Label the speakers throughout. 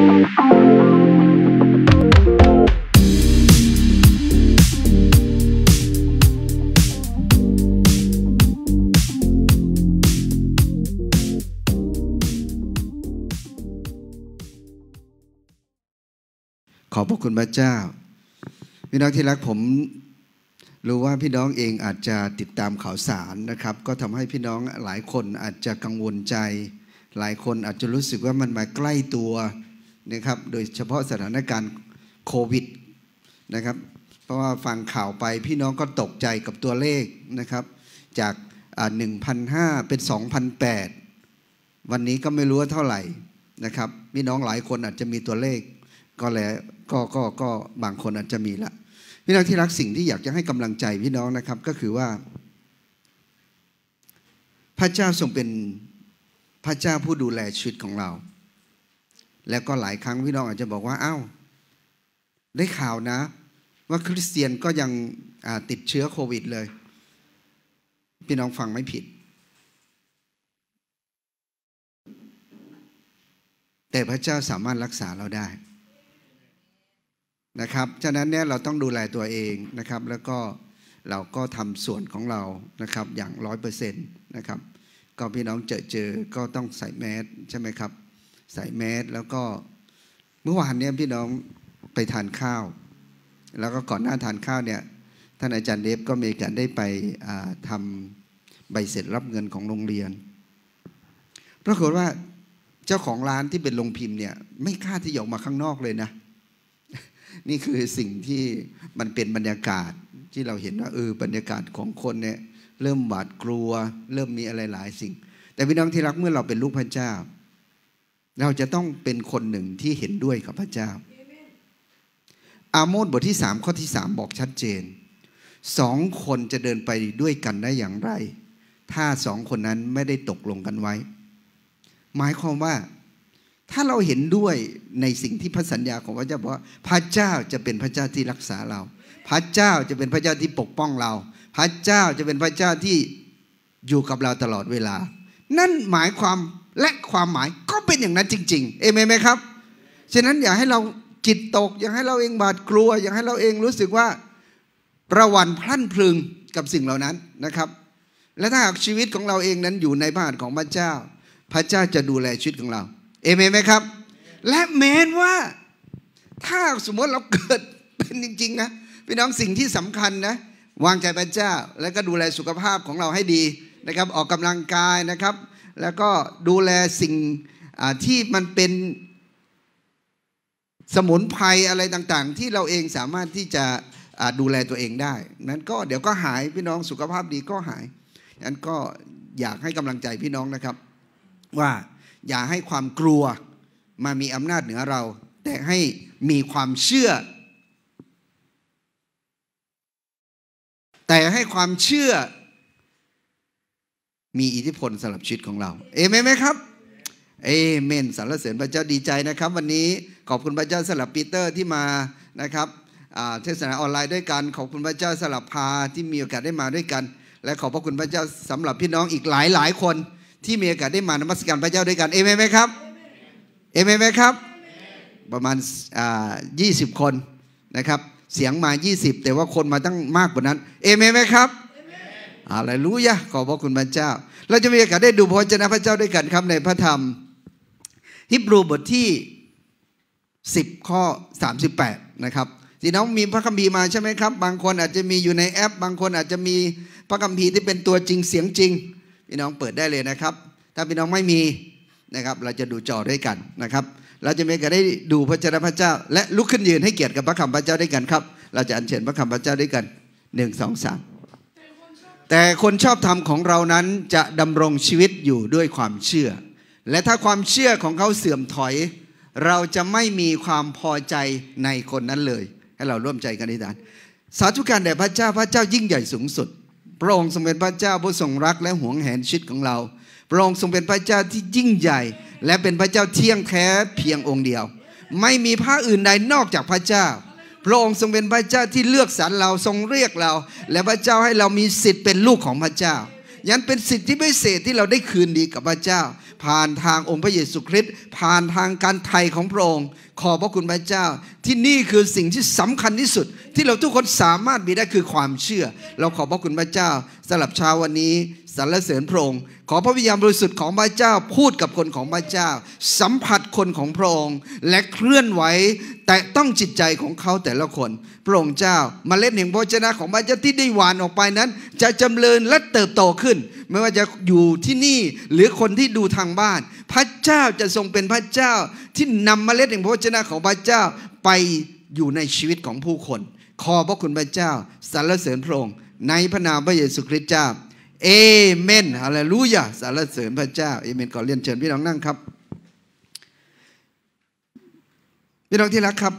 Speaker 1: ขอบพระคุณพระเจ้า พี่น้องที่รักผมรู้ว่าพี่น้องเองอาจจะติดตามข่าวสารนะครับ ก็ทำให้พี่น้องหลายคนอาจจะกังวลใจ หลายคนอาจจะรู้สึกว่ามันมาใกล้ตัวนะครับโดยเฉพาะสถานการณ์โควิดนะครับ เพราะว่าฟังข่าวไปพี่น้องก็ตกใจกับตัวเลขนะครับจาก1,005เป็น2,008 วันนี้ก็ไม่รู้ว่าเท่าไหร่นะครับพี่น้องหลายคนอาจจะมีตัวเลข ก็แล้วก็ก็ก็บางคนอาจจะมีละพี่น้องที่รักสิ่งที่อยากจะให้กำลังใจพี่น้องนะครับก็คือว่า พระเจ้าทรงเป็นพระเจ้าผู้ดูแลชีวิตของเราแล้วก็หลายครั้งพี่น้องอาจจะบอกว่าเอ้า ได้ข่าวนะว่าคริสเตียนก็ยังติดเชื้อโควิดเลย พี่น้องฟังไม่ผิด แต่พระเจ้าสามารถรักษาเราได้นะครับฉะนั้นเนี่ยเราต้องดูแลตัวเองนะครับ แล้วก็เราก็ทำส่วนของเรานะครับ อย่างร้อยเปอร์เซ็นต์นะครับ ก็พี่น้องเจอเจอก็ต้องใส่แมสใช่ไหมครับใส่แมสแล้วก็เมื่อวานเนี้ยพี่น้องไปทานข้าว แล้วก็ก่อนหน้าทานข้าวเนี่ยท่านอาจารย์เดฟก็มีการได้ไปทำใบเสร็จรับเงินของโรงเรียนปรากฏว่าเจ้าของร้านที่เป็นโรงพิมพ์เนี่ยไม่กล้าที่จะออกมาข้างนอกเลยนะ นี่คือสิ่งที่มันเป็นบรรยากาศที่เราเห็นว่าเออบรรยากาศของคนเนี่ย เริ่มหวาดกลัว เริ่มมีอะไรหลายสิ่ง แต่พี่น้องที่รักเมื่อเราเป็นลูกพระเจ้าเราจะต้องเป็นคนหนึ่งที่เห็นด้วยกับพระเจ้า อาโมสบทที่สามข้อที่สามบอกชัดเจนสองคนจะเดินไปด้วยกันได้อย่างไร ถ้าสองคนนั้นไม่ได้ตกลงกันไว้ หมายความว่าถ้าเราเห็นด้วยในสิ่งที่พระสัญญาของพระเจ้าบอกว่า พระเจ้าจะเป็นพระเจ้าที่รักษาเรา พระเจ้าจะเป็นพระเจ้าที่ปกป้องเรา พระเจ้าจะเป็นพระเจ้าที่อยู่กับเราตลอดเวลา นั่นหมายความและความหมายก็เป็นอย่างนั้นจริงๆ เอเมนไหมครับ ฉะนั้นอย่าให้เราจิตตก อย่าให้เราเองบาดกลัว อย่าให้เราเองรู้สึกว่าประวันพลั่นพลึงกับสิ่งเหล่านั้นนะครับ และถ้าหากชีวิตของเราเองนั้นอยู่ในบ้านของพระเจ้า พระเจ้าจะดูแลชีวิตของเรา เอเมนไหมครับ และแม้นว่า ถ้าสมมติเราเกิดเป็นจริง ๆ นะพี่น้องสิ่งที่สำคัญนะวางใจพระเจ้า แล้วก็ดูแลสุขภาพของเราให้ดีนะครับ ออกกำลังกายนะครับแล้วก็ดูแลสิ่งที่มันเป็นสมุนไพรอะไรต่าง ๆ ที่เราเองสามารถที่จะดูแลตัวเองได้นั้นก็เดี๋ยวก็หายพี่น้องสุขภาพดีก็หายนั้นก็อยากให้กำลังใจพี่น้องนะครับ ว่าอย่าให้ความกลัวมามีอำนาจเหนือเรา แต่ให้มีความเชื่อ แต่ให้ความเชื่อมีอิทธิพลสำหรับชีวิตของเรา เอเมนไหมครับ เอเมนสรรเสริญพระเจ้าดีใจนะครับ วันนี้ขอบคุณพระเจ้าสำหรับปีเตอร์ที่มานะครับเทศนาออนไลน์ด้วยกัน ขอบคุณพระเจ้าสำหรับพาที่มีโอกาสได้มาด้วยกัน และขอบพระคุณพระเจ้าสำหรับพี่น้องอีกหลายหลายคนที่มีโอกาสได้มานมัสการพระเจ้าด้วยกันเอเมนไหมครับ เอเมนไหมครับประมาณยี่สิบคนนะครับเสียงมา 20 แต่ว่าคนมาตั้งมากกว่านั้นเอเมนไหมครับอะไรรู้ยะขอบพระคุณพระเจ้า เราจะมีโอกาสได้ดูพระเจ้าพระเจ้าด้วยกันครับในพระธรรมฮิบรูบทที่ 10ข้อ38นะครับพี่น้องมีพระคัมภีร์มาใช่ไหมครับ บางคนอาจจะมีอยู่ในแอป บางคนอาจจะมีพระคัมภีร์ที่เป็นตัวจริงเสียงจริงพี่น้องเปิดได้เลยนะครับ ถ้าพี่น้องไม่มีนะครับเราจะดูจอด้วยกันนะครับ เราจะมีโอกาสได้ดูพระเจ้าพระเจ้า และลุกขึ้นยืนให้เกียรติกับพระคำพระเจ้าด้วยกันครับเราจะอัญเชิญพระคำพระเจ้าด้วยกันหนึ่งสองสามแต่คนชอบธรรมของเรานั้นจะดำรงชีวิตอยู่ด้วยความเชื่อ และถ้าความเชื่อของเขาเสื่อมถอย เราจะไม่มีความพอใจในคนนั้นเลย ให้เราร่วมใจกันอธิษฐานสาธุการแด่พระเจ้าพระเจ้ายิ่งใหญ่สูงสุดพระองค์ทรงเป็นพระเจ้าผู้ทรงรัก และหวงแหนชีวิตของเราพระองค์ทรงเป็นพระเจ้าที่ยิ่งใหญ่ และเป็นพระเจ้าเที่ยงแท้เพียงองค์เดียว ไม่มีพระอื่นใดนอกจากพระเจ้าพระองค์ทรงเป็นพระเจ้าที่เลือกสรรเราทรงเรียกเรา และพระเจ้าให้เรามีสิทธิ์เป็นลูกของพระเจ้ายันเป็นสิทธิพิเศษที่เราได้คืนดีกับพระเจ้า ผ่านทางองค์พระเยซูคริสต์ผ่านทางการไถ่ของพระองค์ขอบพระคุณพระเจ้า ที่นี่คือสิ่งที่สำคัญที่สุด ที่เราทุกคนสามารถมีได้คือความเชื่อ เราขอบพระคุณพระเจ้าสำหรับเช้าวันนี้สรรเสริญพระองค์ขอพระวิญญาณบริสุทธิ์ของพระเจ้าพูดกับคนของพระเจ้า สัมผัสคนของพระองค์และเคลื่อนไหวแต่ต้องจิตใจของเขาแต่ละคนพระองค์เจ้ามาเล็ดแห่งพระเจ้าของพระเจ้าที่ได้หวานออกไปนั้น จะจำเริญและเติบโตขึ้น ไม่ว่าจะอยู่ที่นี่หรือคนที่ดูทางบ้าน พระเจ้าจะทรงเป็นพระเจ้า ที่นำมาเล็ดแห่งพระเจ้าของพระเจ้าไปอยู่ในชีวิตของผู้คน ขอพระคุณพระเจ้าสรรเสริญพระองค์ในพระนามพระเยซูคริสต์เจ้าเอเมนฮาเลลูยาสารเสริญพระเจ้าเอเมนขอเรียนเชิญพี่น้องนั่งครับ พี่น้องที่รักครับ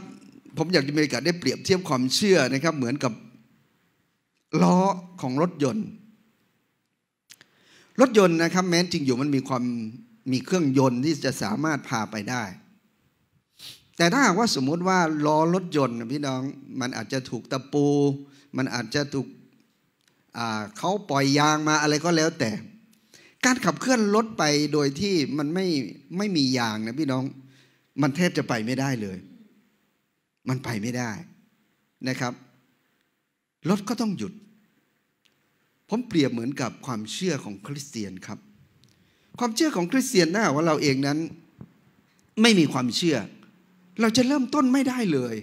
Speaker 1: ผมอยากจะมีโอกาสได้เปรียบเทียบความเชื่อนะครับ เหมือนกับล้อของรถยนต์ รถยนต์นะครับแม้จริงอยู่มันมีความมีเครื่องยนต์ที่จะสามารถพาไปได้ แต่ถ้าหากว่าสมมุติว่าล้อรถยนต์ พี่น้องมันอาจจะถูกตะปู มันอาจจะถูกเขาปล่อยยางมาอะไรก็แล้วแต่ การขับเคลื่อนรถไปโดยที่มันไม่ไม่มียางนะพี่น้อง มันแทบจะไปไม่ได้เลย มันไปไม่ได้นะครับรถก็ต้องหยุด ผมเปรียบเหมือนกับความเชื่อของคริสเตียนครับ ความเชื่อของคริสเตียนน่าว่าเราเองนั้นไม่มีความเชื่อ เราจะเริ่มต้นไม่ได้เลย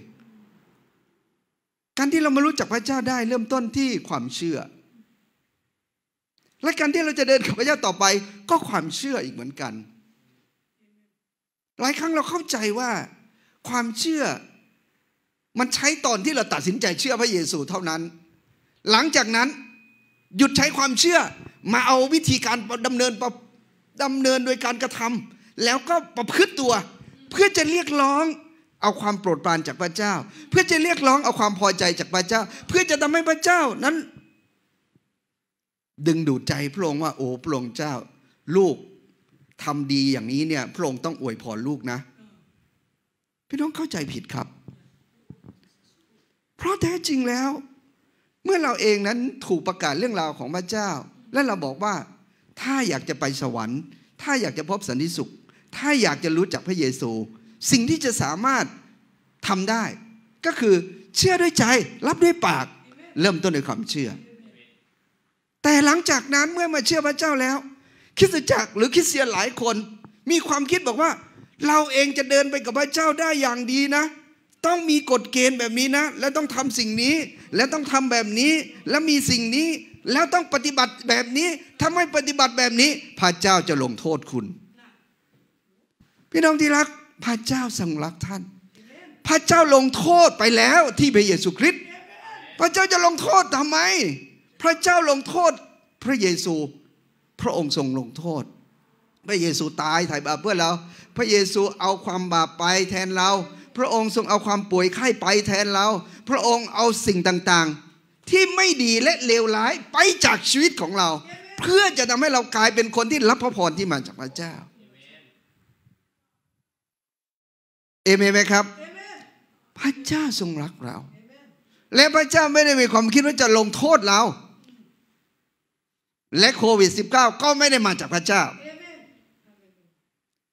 Speaker 1: การที่เรามารู้จักพระเจ้าได้ เริ่มต้นที่ความเชื่อและการที่เราจะเดินกับพระเจ้าต่อไปก็ความเชื่ออีกเหมือนกัน หลายครั้งเราเข้าใจว่าความเชื่อ มันใช้ตอนที่เราตัดสินใจเชื่อพระเยซูเท่านั้น หลังจากนั้น หยุดใช้ความเชื่อมาเอาวิธีการดำเนินดำเนินโดยการกระทำ แล้วก็ประพฤติตัว เพื่อจะเรียกร้องเอาความโปรดปรานจากพระเจ้า เพื่อจะเรียกร้องเอาความพอใจจากพระเจ้า เพื่อจะทำให้พระเจ้านั้นดึงดูดใจพระองค์ว่าโอ้พระองค์เจ้า ลูกทำดีอย่างนี้เนี่ย พระองค์ต้องอวยพรลูกนะพี่น้องเข้าใจผิดครับ เพราะแท้จริงแล้ว เมื่อเราเองนั้นถูกประกาศเรื่องราวของพระเจ้า และเราบอกว่าถ้าอยากจะไปสวรรค์ ถ้าอยากจะพบสันติสุข ถ้าอยากจะรู้จักพระเยซู สิ่งที่จะสามารถทำได้ ก็คือเชื่อด้วยใจ รับด้วยปาก เริ่มต้นด้วยความเชื่อแต่หลังจากนั้นเมื่อมาเชื่อพระเจ้าแล้วคิสจักรหรือคิดเสียหลายคน มีความคิดบอกว่า เราเองจะเดินไปกับพระเจ้าได้อย่างดีนะ ต้องมีกฎเกณฑ์แบบนี้นะ และต้องทำสิ่งนี้และต้องทำแบบนี้และมีสิ่งนี้ แล้วต้องปฏิบัติแบบนี้ถ้าไม่ปฏิบัติแบบนี้ พระเจ้าจะลงโทษคุณ พี่น้องที่รักพระเจ้าทรงรักท่านพระเจ้าลงโทษไปแล้วที่พระเยซูคริสต์พระเจ้าจะลงโทษทำไมพระเจ้าลงโทษพระเยซู พระองค์ทรงลงโทษ พระเยซูตายไถ่บาปเพื่อเรา พระเยซูเอาความบาปไปแทนเรา พระองค์ทรงเอาความป่วยไข้ไปแทนเราพระองค์เอาสิ่งต่าง ๆ ที่ไม่ดีและเลวร้ายไปจากชีวิตของเรา เพื่อจะทำให้เรากลายเป็นคนที่รับพระพรที่มาจากพระเจ้าเอเมนไหมครับพระเจ้าทรงรักเราและพระเจ้าไม่ได้มีความคิดว่าจะลงโทษเราและโควิด -19 ก็ไม่ได้มาจากพระเจ้า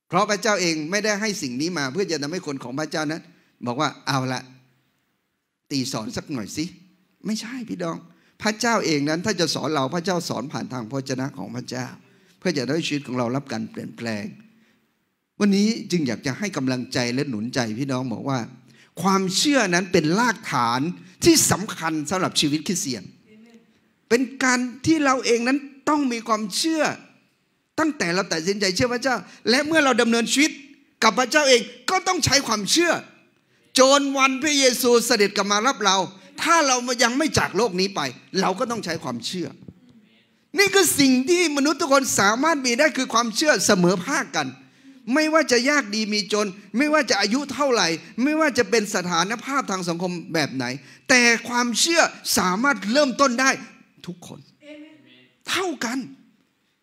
Speaker 1: เพราะพระเจ้าเองไม่ได้ให้สิ่งนี้มา เพื่อจะทำให้คนของพระเจ้านั้น บอกว่าเอาละตีสอนสักหน่อยสิ ไม่ใช่พี่ดอง พระเจ้าเองนั้น ถ้าจะสอนเราพระเจ้าสอนผ่านทางพระเจนะของพระเจ้า เพื่อจะได้ชีวิตของเรารับการเปลี่ยนแปลง วันนี้จึงอยากจะให้กำลังใจและหนุนใจพี่น้องบอกว่า ความเชื่อนั้นเป็นรากฐานที่สำคัญสำหรับชีวิตคริสเตียนเป็นการที่เราเองนั้นต้องมีความเชื่อ ตั้งแต่เราตัดสินใจเชื่อพระเจ้า และเมื่อเราดำเนินชีวิตกับพระเจ้าเองก็ต้องใช้ความเชื่อจนวันพระเยซูเสด็จกลับมารับเรา ถ้าเรายังไม่จากโลกนี้ไป เราก็ต้องใช้ความเชื่อ นี่คือสิ่งที่มนุษย์ทุกคนสามารถมีได้คือความเชื่อเสมอภาคกัน ไม่ว่าจะยากดีมีจน ไม่ว่าจะอายุเท่าไหร่ไม่ว่าจะเป็นสถานภาพทางสังคมแบบไหน แต่ความเชื่อสามารถเริ่มต้นได้ทุกคนเท่ากัน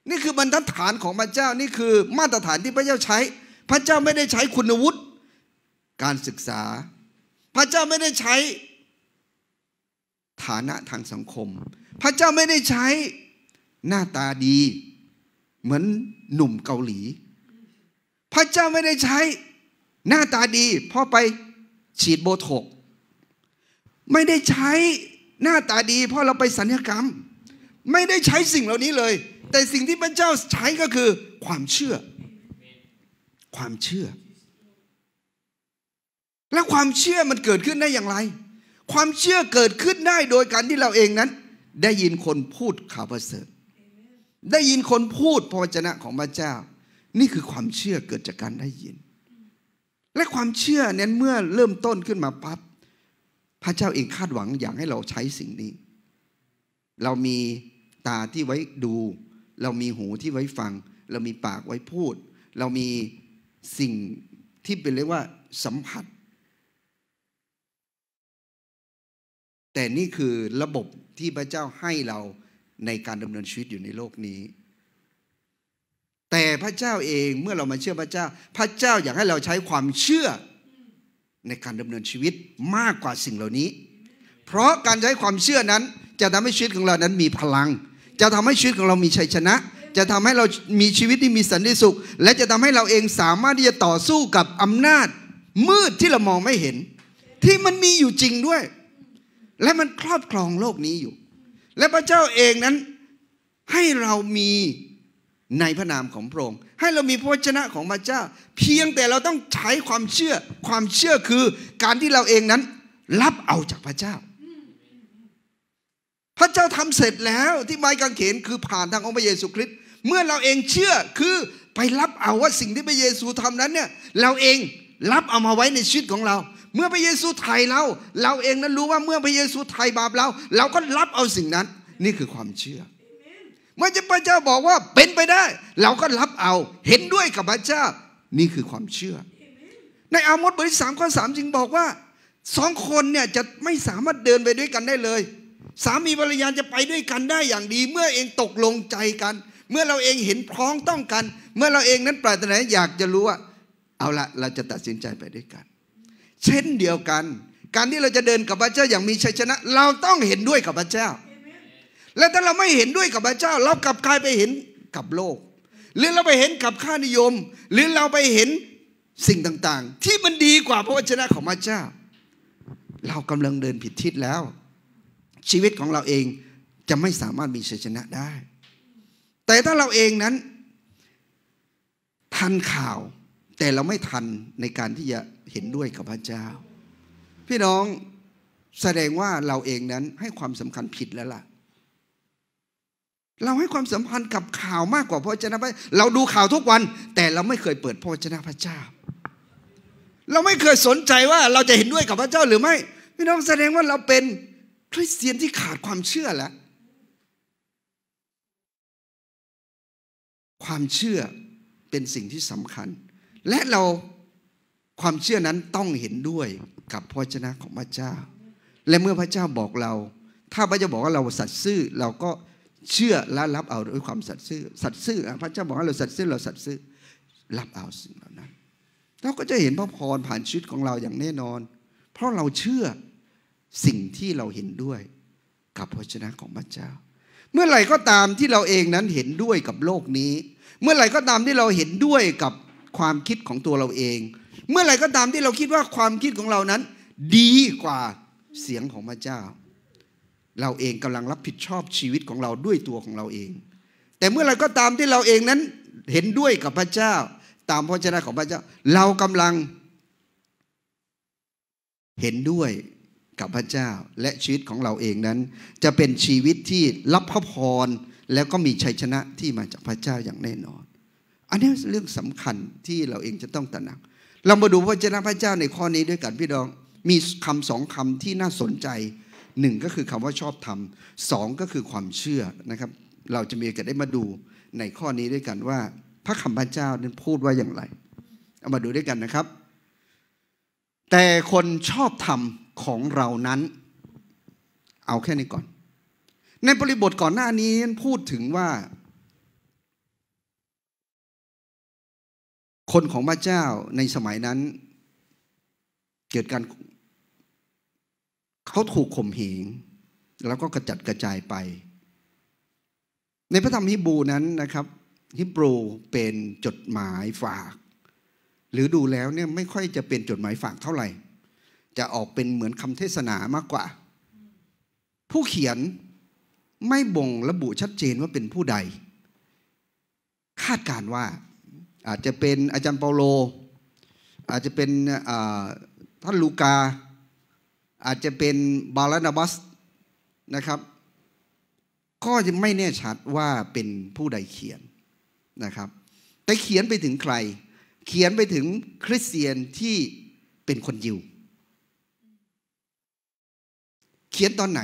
Speaker 1: นี่คือบรรทัดฐานของพระเจ้านี่คือ มาตรฐานที่พระเจ้าใช้ พระเจ้าไม่ได้ใช้คุณวุฒิการศึกษา พระเจ้าไม่ได้ใช้ ฐานะทางสังคม พระเจ้าไม่ได้ใช้หน้าตาดี เหมือนหนุ่มเกาหลี พระเจ้าไม่ได้ใช้ หน้าตาดีพอไปฉีดโบท็กไม่ได้ใช้หน้าตาดีเพราะเราไปสัญญกรรม ไม่ได้ใช้สิ่งเหล่านี้เลย แต่สิ่งที่พระเจ้าใช้ก็คือความเชื่อความเชื่อ และความเชื่อมันเกิดขึ้นได้อย่างไร ความเชื่อเกิดขึ้นได้โดยการที่เราเองนั้น ได้ยินคนพูดข่าวประเสริฐได้ยินคนพูดพระวจนะของพระเจ้า นี่คือความเชื่อเกิดจากการได้ยิน และความเชื่อเน้นเมื่อเริ่มต้นขึ้นมาปั๊บพระเจ้าเองคาดหวังอยากให้เราใช้สิ่งนี้ เรามีตาที่ไว้ดู เรามีหูที่ไว้ฟัง เรามีปากไว้พูด เรามีสิ่งที่เป็นเรียกว่าสัมผัส แต่นี่คือระบบที่พระเจ้าให้เราในการดำเนินชีวิตอยู่ในโลกนี้ แต่พระเจ้าเองเมื่อเรามาเชื่อพระเจ้า พระเจ้าอยากให้เราใช้ความเชื่อในการดำเนินชีวิตมากกว่าสิ่งเหล่านี้ เพราะการใช้ความเชื่อนั้น จะทำให้ชีวิตของเรานั้น มีพลัง จะทำให้ชีวิตของเรามีชัยชนะ จะทำให้เรามีชีวิตที่มีสันติสุข และจะทำให้เราเองสามารถที่จะต่อสู้กับอำนาจ มืดที่เรามองไม่เห็น ที่มันมีอยู่จริงด้วย และมันครอบครองโลกนี้อยู่ และพระเจ้าเองนั้นให้เรามีในพระนามของพระองค์ให้เรามีพระวจนะของพระเจ้า เพียงแต่เราต้องใช้ความเชื่อ ความเชื่อคือการที่เราเองนั้นรับเอาจากพระเจ้า พระเจ้าทำเสร็จแล้วที่ไม้กางเขนคือผ่านทางองค์พระเยซูคริสต์เมื่อเราเองเชื่อคือไปรับเอาว่าสิ่งที่พระเยซูทำนั้นเนี่ยเราเองรับเอามาไว้ในชีวิตของเรา เมื่อพระเยซูไถ่เราเราเองนั้นรู้ว่าเมื่อพระเยซูไถ่บาปเราเราก็รับเอาสิ่งนั้นนี่คือความเชื่อเมื่อพระเจ้าบอกว่าเป็นไปได้ เราก็รับเอาเห็นด้วยกับพระเจ้านี่คือความเชื่อในอามอสบทที่สามข้อสามจึงบอกว่าสองคนเนี่ยจะไม่สามารถเดินไปด้วยกันได้เลย สามีภรรยาจะไปด้วยกันได้อย่างดี เมื่อเองตกลงใจกัน เมื่อเราเองเห็นพร้องต้องกันเมื่อเราเองนั้นปรารถนาอยากจะรู้ว่า เอาละเราจะตัดสินใจไปด้วยกัน เช่นเดียวกันการที่เราจะเดินกับพระเจ้าอย่างมีชัยชนะ เราต้องเห็นด้วยกับพระเจ้าและถ้าเราไม่เห็นด้วยกับพระเจ้า เรากลับกลายไปเห็นกับโลกหรือเราไปเห็นกับค่านิยม หรือเราไปเห็นสิ่งต่างๆ ที่มันดีกว่าพระวจนะของพระเจ้า เรากำลังเดินผิดทิศแล้ว ชีวิตของเราเองจะไม่สามารถมีชัยชนะได้ แต่ถ้าเราเองนั้นทันข่าว แต่เราไม่ทันในการที่จะเห็นด้วยกับพระเจ้า พี่น้องแสดงว่าเราเองนั้นให้ความสำคัญผิดแล้วล่ะเราให้ความสัมพันธ์กับข่าวมากกว่าพระเจ้าพระเราดูข่าวทุกวัน แต่เราไม่เคยเปิดพระเจ้าพระเจ้า เราไม่เคยสนใจว่าเราจะเห็นด้วยกับพระเจ้าหรือไม่พี่น้องแสดงว่าเราเป็นคริสเตียนที่ขาดความเชื่อแล้วความเชื่อเป็นสิ่งที่สำคัญ และเราความเชื่อนั้นต้องเห็นด้วยกับพระเจ้าของพระเจ้า และเมื่อพระเจ้าบอกเรา ถ้าพระเจ้าบอกว่าเราสัตย์ซื่อเราก็เชื่อและรับเอาด้วยความสัตย์ซื่อสัตย์ซื่อพระเจ้าบอกให้เราสัตย์ซื่อเราสัตย์ซื่อรับเอาสิ่งเหล่านั้น เราก็จะเห็นพระพรผ่านชีวิตของเราอย่างแน่นอน เพราะเราเชื่อสิ่งที่เราเห็นด้วย กับพระชนะของพระเจ้า เมื่อไหร่ก็ตามที่เราเองนั้นเห็นด้วยกับโลกนี้ เมื่อไหร่ก็ตามที่เราเห็นด้วยกับความคิดของตัวเราเอง เมื่อไหร่ก็ตามที่เราคิดว่าความคิดของเรานั้น ดีกว่าเสียงของพระเจ้าเราเองกำลังรับผิดชอบชีวิตของเราด้วยตัวของเราเอง แต่เมื่อเราก็ตามที่เราเองนั้นเห็นด้วยกับพระเจ้า ตามพระเจ้าของพระเจ้า เรากำลังเห็นด้วยกับพระเจ้าและชีวิตของเราเองนั้น จะเป็นชีวิตที่รับพระพร แล้วก็มีชัยชนะที่มาจากพระเจ้าอย่างแน่นอน อันนี้เรื่องสำคัญที่เราเองจะต้องตระหนัก เรามาดูพระเจ้าพระเจ้าในข้อนี้ด้วยกันพี่ดอง มีคำสองคำที่น่าสนใจหนึ่งก็คือคำว่าชอบธรรมสองก็คือความเชื่อนะครับ เราจะมีจะได้มาดูในข้อนี้ด้วยกันว่า พระคำพระเจ้านั้นพูดว่าอย่างไรเอามาดูด้วยกันนะครับ แต่คนชอบธรรมของเรานั้น เอาแค่นี้ก่อน ในบริบทก่อนหน้านี้พูดถึงว่า คนของพระเจ้าในสมัยนั้นเกิดการเขาถูกข่มเหงแล้วก็กระจัดกระจายไป ในพระธรรมฮิบรูนั้นนะครับฮิบรูเป็นจดหมายฝาก หรือดูแล้วเนี่ยไม่ค่อยจะเป็นจดหมายฝากเท่าไหร่ จะออกเป็นเหมือนคำเทศนามากกว่า ผู้เขียนไม่บ่งระบุชัดเจนว่าเป็นผู้ใด คาดการว่าอาจจะเป็นอาจารย์เปาโล อาจจะเป็นท่านลูกาอาจจะเป็นบาลานาบัสนะครับก็ยังไม่แน่ชัดว่าเป็นผู้ใดเขียนนะครับ แต่เขียนไปถึงใคร เขียนไปถึงคริสเตียนที่เป็นคนยิวเขียนตอนไหน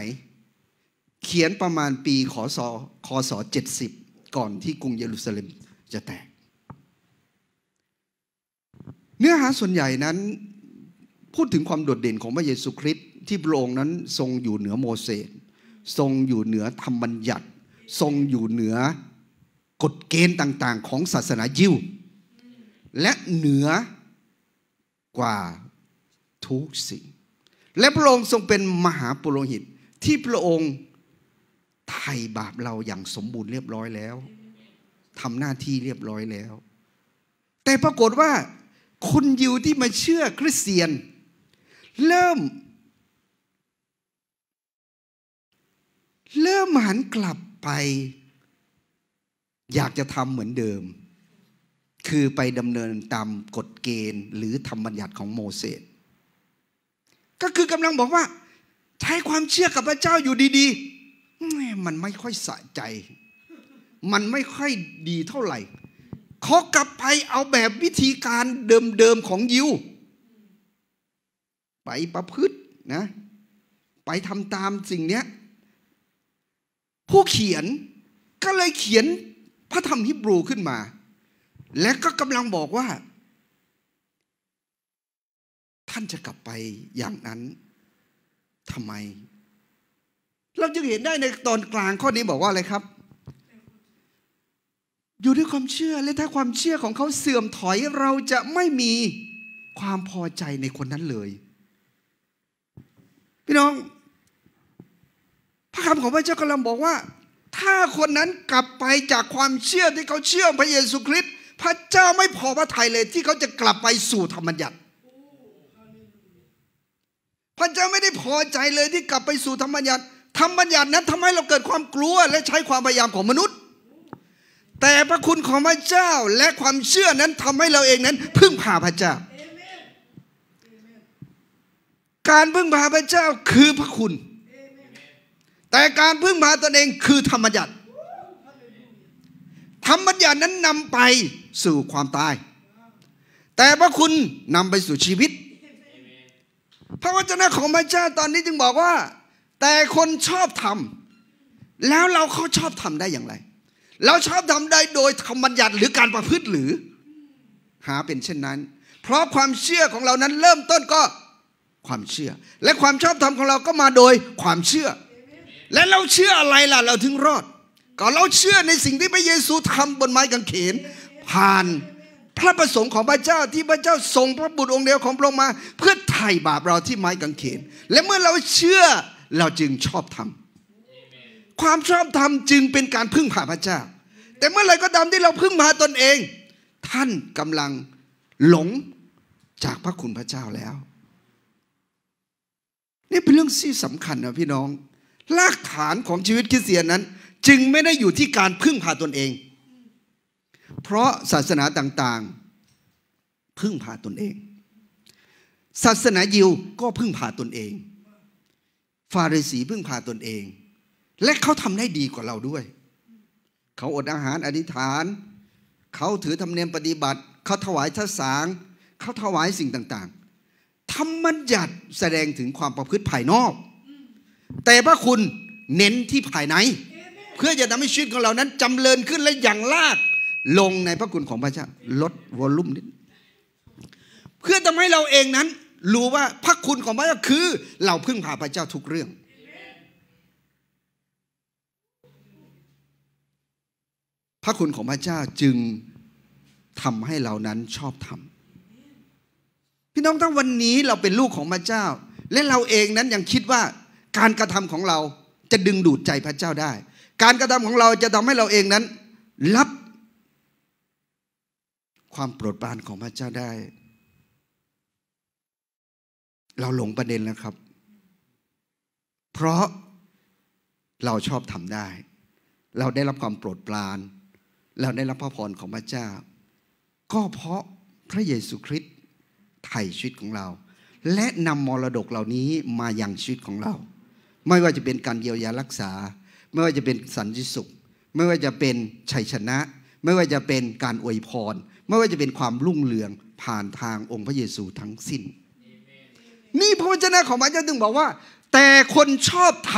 Speaker 1: เขียนประมาณปีคศคศ70ก่อนที่กรุงเยรูซาเล็มจะแตก เนื้อหาส่วนใหญ่นั้น พูดถึงความโดดเด่นของพระเยซูคริสต์ที่พระองค์นั้นทรงอยู่เหนือโมเสสทรงอยู่เหนือธรรมบัญญัติ ทรงอยู่เหนือกฎเกณฑ์ต่าง ๆ ของศาสนายิวและเหนือกว่าทุกสิ่ง และพระองค์ทรงเป็นมหาปุโรหิต ที่พระองค์ไถ่บาปเราอย่างสมบูรณ์เรียบร้อยแล้วทำหน้าที่เรียบร้อยแล้ว แต่ปรากฏว่าคนยิวที่มาเชื่อคริสเตียนเริ่มเริ่มหันกลับไป อยากจะทำเหมือนเดิม คือไปดำเนินตามกฎเกณฑ์หรือธรรมบัญญัติของโมเสส ก็คือกำลังบอกว่า ใช้ความเชื่อกับพระเจ้าอยู่ดีๆ มันไม่ค่อยสะใจ มันไม่ค่อยดีเท่าไหร่ขอกลับไปเอาแบบวิธีการเดิมๆของยิวไปประพฤตินะไปทำตามสิ่งเนี้ยผู้เขียนก็เลยเขียนพระธรรมฮิบรูขึ้นมา และก็กำลังบอกว่า ท่านจะกลับไปอย่างนั้นทำไม เราจึงเห็นได้ในตอนกลางข้อนี้บอกว่าอะไรครับ อยู่ด้วยความเชื่อและถ้าความเชื่อของเขาเสื่อมถอย เราจะไม่มีความพอใจในคนนั้นเลย พี่น้องพระคำของพระเจ้ากำลังบอกว่า ถ้าคนนั้นกลับไปจากความเชื่อที่เขาเชื่อพระเยซูคริสต์พระเจ้าไม่พอพระทัยเลย ที่เขาจะกลับไปสู่ธรรมบัญญัติ พระเจ้าไม่ได้พอใจเลยที่กลับไปสู่ธรรมบัญญัติธรรมบัญญัตินั้นทำให้เราเกิดความกลัวและใช้ความพยายามของมนุษย์ แต่พระคุณของพระเจ้าและความเชื่อนั้นทำให้เราเองนั้น พึ่งพาพระเจ้าการพึ่งพาพระเจ้าคือพระคุณแต่การพึ่งพาตนเองคือธรรมบัญญัติธรรมบัญญัตินั้นนำไปสู่ความตาย แต่พระคุณนำไปสู่ชีวิต พระวจนะของพระเจ้าตอนนี้จึงบอกว่า แต่คนชอบทำแล้วเราเขาชอบทำได้อย่างไร เราชอบทำได้โดยธรรมบัญญัติหรือการประพฤติหรือ หาเป็นเช่นนั้น เพราะความเชื่อของเรานั้นเริ่มต้นก็ ความเชื่อ และความชอบธรรมของเราก็มาโดยความเชื่อและเราเชื่ออะไรล่ะเราถึงรอดก็เราเชื่อในสิ่งที่พระเยซูทำบนไม้กางเขน ผ่านพระประสงค์ของพระเจ้าที่พระเจ้าส่งพระบุตรองค์เดียวของพระองค์มา เพื่อไถ่บาปเราที่ไม้กางเขน และเมื่อเราเชื่อเราจึงชอบธรรมความชอบธรรมจึงเป็นการพึ่งพาพระเจ้า แต่เมื่อไรก็ตามที่เราพึ่งพาตนเอง ท่านกำลังหลงจากพระคุณพระเจ้าแล้ว นี่เป็นเรื่องที่สำคัญนะพี่น้องรากฐานของชีวิตคริสเตียนนั้น จึงไม่ได้อยู่ที่การพึ่งพาตนเอง เพราะศาสนาต่างๆพึ่งพาตนเอง ศาสนายิวก็พึ่งพาตนเองฟาริสีพึ่งพาตนเอง และเขาทำได้ดีกว่าเราด้วย เขาอดอาหารอธิษฐาน เขาถือธรรมเนียมปฏิบัติเขาถวายทสาง เขาถวายสิ่งต่างๆธรรมบัญญัติแสดงถึงความประพฤติภายนอกแต่พระคุณเน้นที่ภายใน เพื่อจะทำให้ชีวิตของเรานั้นจำเริญขึ้นและอย่างลาก ลงในพระคุณของพระเจ้าลดวอลลุ่มนิดเพื่อทำให้เราเองนั้น รู้ว่าพระคุณของพระเจ้าคือเราพึ่งพาพระเจ้าทุกเรื่อง พระคุณของพระเจ้าจึงทำให้เรานั้นชอบทำพี่น้องถ้าวันนี้เราเป็นลูกของพระเจ้า และเราเองนั้นยังคิดว่าการกระทำของเราจะดึงดูดใจพระเจ้าได้ การกระทำของเราจะทำให้เราเองนั้น รับความโปรดปรานของพระเจ้าได้ เราหลงประเด็นแล้วครับ เพราะเราชอบทำได้ เราได้รับความโปรดปราน เราได้รับพระพรของพระเจ้า ก็เพราะพระเยซูคริสต์ไถ่ชีวิตของเรา และนำมรดกเหล่านี้มาอย่างชีวิตของเราไม่ว่าจะเป็นการเยียวยารักษา ไม่ว่าจะเป็นสันติสุข ไม่ว่าจะเป็นชัยชนะ ไม่ว่าจะเป็นการอวยพร ไม่ว่าจะเป็นความรุ่งเรืองผ่านทางองค์พระเยซูทั้งสิ้นนี่พระวจนะของพระเจ้าถึงบอกว่า แต่คนชอบท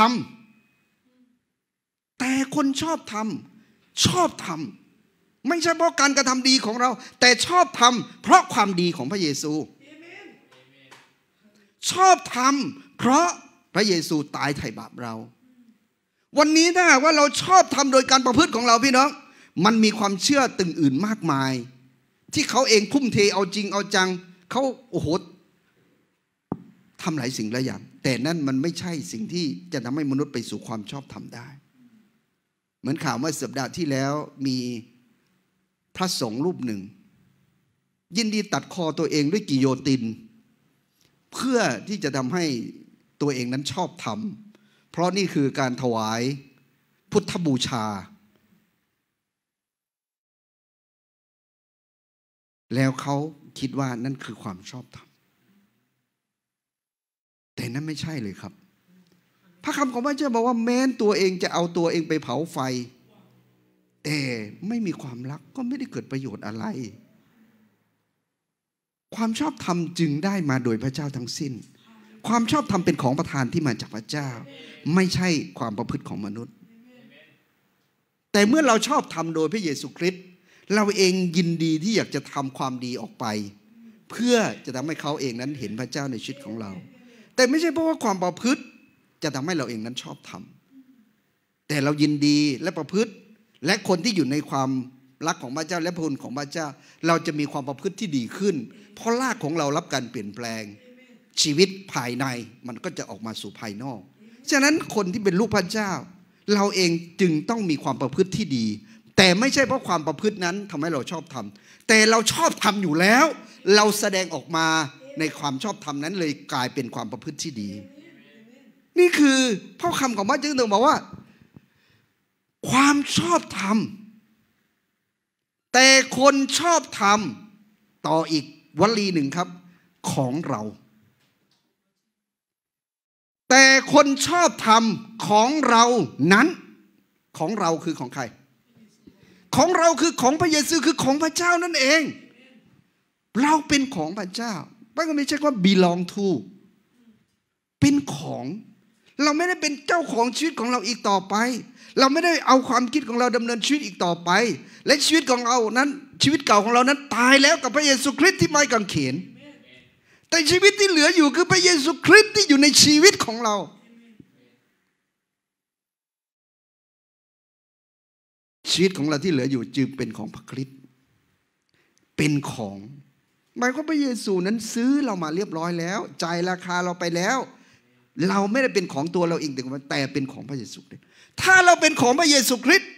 Speaker 1: ำแต่คนชอบทำชอบทำไม่ใช่เพราะการกระทำดีของเรา แต่ชอบทำเพราะความดีของพระเยซูชอบทำเพราะพระเยซู ตายไถ่บาปเรา วันนี้ถ้าหากว่าเราชอบทำโดยการประพฤติของเราพี่น้อง มันมีความเชื่อตึงอื่นมากมาย ที่เขาเองคุ้มเทเอาจริงเอาจัง เขาโอ้โหทำหลายสิ่งหลายอย่าง แต่นั่นมันไม่ใช่สิ่งที่จะทำให้มนุษย์ไปสู่ความชอบธรรมได้ เหมือนข่าวเมื่อสัปดาห์ที่แล้วมีพระสงฆ์รูปหนึ่ง ยินดีตัดคอตัวเองด้วยกิโยติน เพื่อที่จะทำให้ตัวเองนั้นชอบทำเพราะนี่คือการถวาย พุทธบูชา แล้วเขาคิดว่านั่นคือความชอบธรรม แต่นั่นไม่ใช่เลยครับพระคำของพระเจ้าบอกว่าแม้นตัวเองจะเอาตัวเองไปเผาไฟ แต่ไม่มีความรักก็ไม่ได้เกิดประโยชน์อะไร ความชอบธรรมจึงได้มาโดยพระเจ้าทั้งสิ้นความชอบธรรมเป็นของประทานที่มาจากพระเจ้า ไม่ใช่ความประพฤติของมนุษย์ แต่เมื่อเราชอบทำโดยพระเยซูคริสต์เราเองยินดีที่อยากจะทำความดีออกไป เพื่อจะทำให้เขาเองนั้นเห็นพระเจ้าในชีวิตของเรา แต่ไม่ใช่เพราะว่าความประพฤติ จะทำให้เราเองนั้นชอบทำแต่เรายินดีและประพฤติ และคนที่อยู่ในความรักของพระเจ้าและพลของพระเจ้าเราจะมีความประพฤติที่ดีขึ้น เพราะรากของเรารับการเปลี่ยนแปลงชีวิตภายในมันก็จะออกมาสู่ภายนอก ฉะนั้นคนที่เป็นลูกพระเจ้า เราเองจึงต้องมีความประพฤติที่ดี แต่ไม่ใช่เพราะความประพฤตินั้นทำให้เราชอบทำแต่เราชอบทำอยู่แล้ว เราแสดงออกมาในความชอบธรรมนั้นเลยกลายเป็นความประพฤติที่ดี นี่คือพ่อคำของพระเจ้าตรงบอกว่า ความชอบธรรมแต่คนชอบธรรมต่ออีกวลีหนึ่งครับ ของเราแต่คนชอบธรรมของเรานั้นของเราคือของใคร ของเราคือของพระเยซูคือของพระเจ้านั่นเอง เราเป็นของพระเจ้าบ้างก็ไม่ใช่ว่า belong to เป็นของเราไม่ได้เป็นเจ้าของชีวิตของเราอีกต่อไป เราไม่ได้เอาความคิดของเราดำเนินชีวิตอีกต่อไป และชีวิตของเรานั้น ชีวิตเก่าของเรานั้นตายแล้วกับพระเยซูคริสต์ที่ไม้กางเขนแต่ชีวิตที่เหลืออยู่คือพระเยซูคริสต์ที่อยู่ในชีวิตของเรา ชีวิตของเราที่เหลืออยู่จึงเป็นของพระคริสต์เป็นของหมายความพระเยซูนั้นซื้อเรามาเรียบร้อยแล้วจ่ายราคาเราไปแล้ว เราไม่ได้เป็นของตัวเราเองแต่เป็นของพระเยซูคริสต์ถ้าเราเป็นของพระเยซูคริสต์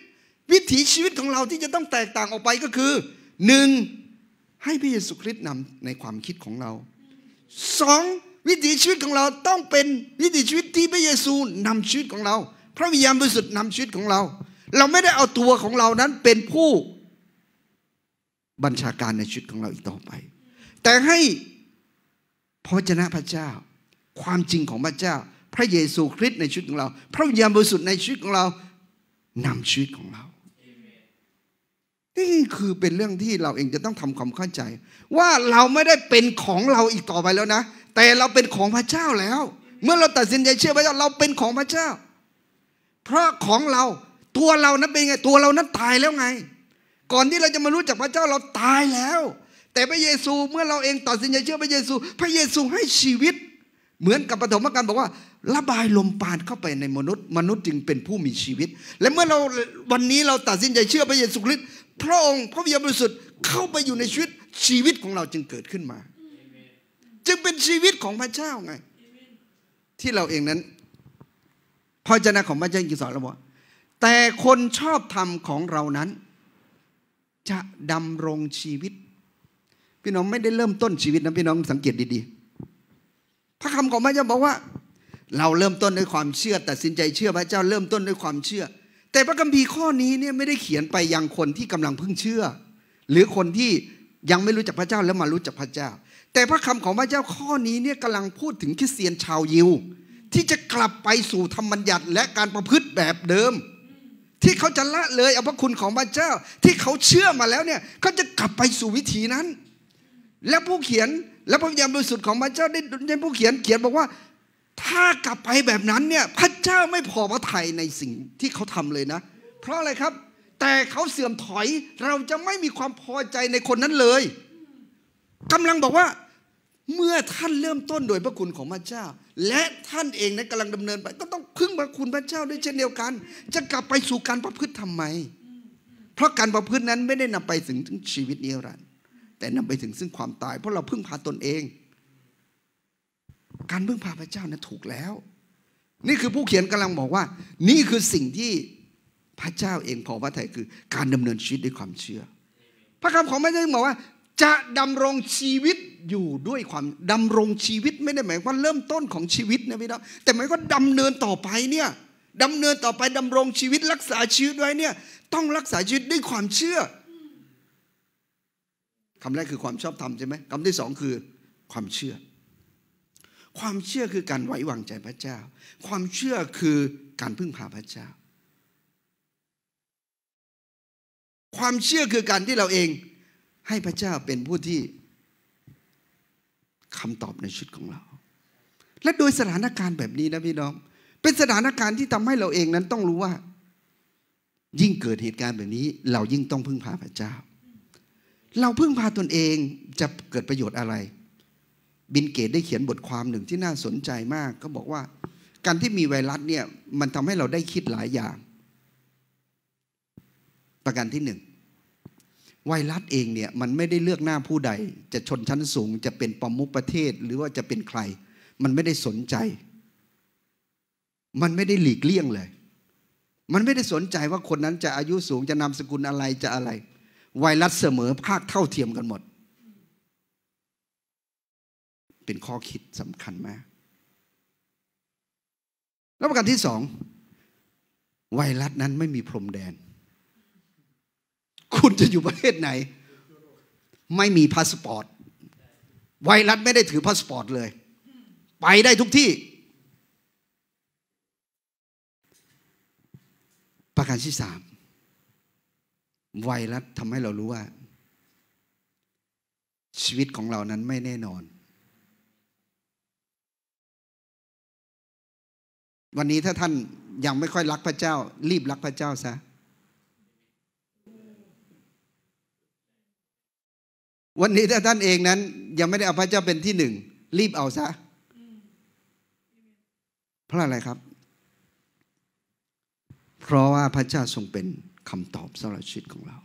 Speaker 1: วิถีชีวิตของเราที่จะต้องแตกต่างออกไปก็คือหนึ่งให้พระเยซูคริสต์นำในความคิดของเราสองวิถีชีวิตของเราต้องเป็นวิถีชีวิตที่พระเยซูนำชีวิตของเรา พระวิญญาณบริสุทธิ์นำชีวิตของเรา เราไม่ได้เอาตัวของเรานั้นเป็นผู้บัญชาการในชีวิตของเราอีกต่อไป แต่ให้พระเจ้าพระเจ้า ความจริงของพระเจ้า พระเยซูคริสต์ในชีวิตของเรา พระวิญญาณบริสุทธิ์ในชีวิตของเรานำชีวิตของเรานี่คือเป็นเรื่องที่เราเองจะต้องทำความเข้าใจ ว่าเราไม่ได้เป็นของเราอีกต่อไปแล้วนะ แต่เราเป็นของพระเจ้าแล้ว เมื่อเราตัดสินใจเชื่อพระเจ้าเราเป็นของพระเจ้า เพราะของเราตัวเรานั้นเป็นไงตัวเรานั้นตายแล้วไง ก่อนที่เราจะมารู้จักพระเจ้าเราตายแล้ว แต่พระเยซู เมื่อเราเองตัดสินใจเชื่อพระเยซู พระเยซูให้ชีวิต เหมือนกับปฐมกาลบอกว่าระบายลมปานเข้าไปในมนุษย์มนุษย์จึงเป็นผู้มีชีวิต และเมื่อเราวันนี้เราตัดสินใจเชื่อพระเยซูคริสต์พระองค์พระวิญญาณบริสุทธิ์เข้าไปอยู่ในชีวิตชีวิตของเราจึงเกิดขึ้นมาจึงเป็นชีวิตของพระเจ้าไงที่เราเองนั้น พระเจ้าของพระเจ้าจึงสอนเราว่า แต่คนชอบธรรมของเรานั้น จะดำรงชีวิต พี่น้องไม่ได้เริ่มต้นชีวิตนะพี่น้องสังเกตดีๆพระคำของพระเจ้าบอกว่า เราเริ่มต้นด้วยความเชื่อตัดสินใจเชื่อพระเจ้า เริ่มต้นด้วยความเชื่อแต่พระคัมภีร์ข้อนี้เนี่ยไม่ได้เขียนไปยังคนที่กำลังเพิ่งเชื่อ หรือคนที่ยังไม่รู้จักพระเจ้าแล้วมารู้จักพระเจ้า แต่พระคำของพระเจ้าข้อนี้เนี่ยกำลังพูดถึงคริสเตียนชาวยิว ที่จะกลับไปสู่ธรรมบัญญัติและการประพฤติแบบเดิม ที่เขาจะละเลยเอาพระคุณของพระเจ้าที่เขาเชื่อมาแล้วเนี่ยเขาจะกลับไปสู่วิธีนั้น และผู้เขียนและพระยามบริสุทธิ์ของพระเจ้าได้ผู้เขียนเขียนบอกว่าถ้ากลับไปแบบนั้นเนี่ยพระเจ้าไม่พอพระทัยในสิ่งที่เขาทำเลยนะ เพราะอะไรครับ แต่เขาเสื่อมถอยเราจะไม่มีความพอใจในคนนั้นเลยกำลังบอกว่าเมื่อท่านเริ่มต้นโดยพระคุณของพระเจ้า และท่านเองนะกำลังดำเนินไปก็ต้องพึ่งพระคุณพระเจ้าด้วยเช่นเดียวกัน จะกลับไปสู่การประพฤติทำไม เพราะการประพฤตินั้นไม่ได้นำไปถึงถึงชีวิตนิรันดร์แต่นำไปถึงซึ่งความตาย เพราะเราพึ่งพาตนเองการพึ่งพาพระเจ้านะถูกแล้ว นี่คือผู้เขียนกำลังบอกว่า นี่คือสิ่งที่พระเจ้าเองพอพระทัยคือ การดำเนินชีวิตด้วยความเชื่อ พระคำของพระเจ้าบอกว่า จะดำรงชีวิตอยู่ด้วยความดำรงชีวิตไม่ได้หมายว่าเริ่มต้นของชีวิตนะพี่น้อง แต่หมายว่าดำเนินต่อไปเนี่ยดำเนินต่อไปดำรงชีวิตรักษาชีวิตไว้เนี่ย ต้องรักษาชีวิตด้วยความเชื่อคำแรกคือความชอบธรรมใช่ไหมคำที่สองคือความเชื่อความเชื่อคือการไว้วางใจพระเจ้า ความเชื่อคือการพึ่งพาพระเจ้า ความเชื่อคือการที่เราเองให้พระเจ้าเป็นผู้ที่คำตอบในชุดของเรา และโดยสถานการณ์แบบนี้นะพี่น้อง เป็นสถานการณ์ที่ทำให้เราเองนั้นต้องรู้ว่า ยิ่งเกิดเหตุการณ์แบบนี้ เรายิ่งต้องพึ่งพาพระเจ้า เราพึ่งพาตนเองจะเกิดประโยชน์อะไรบินเกตได้เขียนบทความหนึ่งที่น่าสนใจมากก็บอกว่าการที่มีไวรัสเนี่ยมันทำให้เราได้คิดหลายอย่าง ประการที่หนึ่งไวรัสเองเนี่ยมันไม่ได้เลือกหน้าผู้ใดจะชนชั้นสูงจะเป็นปอมุกประเทศหรือว่าจะเป็นใคร มันไม่ได้สนใจ มันไม่ได้หลีกเลี่ยงเลย มันไม่ได้สนใจว่าคนนั้นจะอายุสูงจะนามสกุลอะไรจะอะไร ไวรัสเสมอภาคเท่าเทียมกันหมดเป็นข้อคิดสำคัญมากแล้วประการที่สองไวรัสนั้นไม่มีพรมแดน คุณจะอยู่ประเทศไหน ไม่มีพาสปอร์ต ไวรัสไม่ได้ถือพาสปอร์ตเลย ไปได้ทุกที่ ประการที่สามไวรัสทำให้เรารู้ว่า ชีวิตของเรานั้นไม่แน่นอนวันนี้ถ้าท่านยังไม่ค่อยรักพระเจ้า รีบรักพระเจ้าซะ วันนี้ถ้าท่านเองนั้น ยังไม่ได้เอาพระเจ้าเป็นที่หนึ่งรีบเอาซะ เพราะอะไรครับ เพราะว่าพระเจ้าทรงเป็นคำตอบสำหรับชีวิตของเรา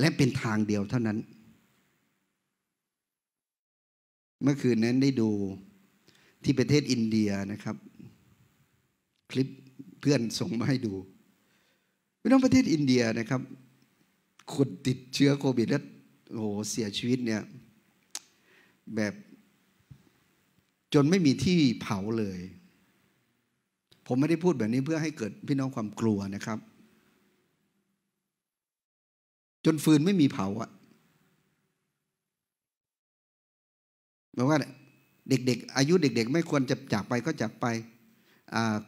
Speaker 1: และเป็นทางเดียวเท่านั้น เมื่อคืนนั้นได้ดูที่ประเทศอินเดียนะครับคลิปเพื่อนส่งมาให้ดูพี่น้องประเทศอินเดียนะครับคนติดเชื้อโควิดแล้วโอ้โหเสียชีวิตเนี่ย แบบจนไม่มีที่เผาเลย ผมไม่ได้พูดแบบนี้เพื่อให้เกิดพี่น้องความกลัวนะครับ จนฟืนไม่มีเผาอะหมายว่าเด็ก ๆ อายุเด็ก ๆ ไม่ควรจะจากไปก็จากไป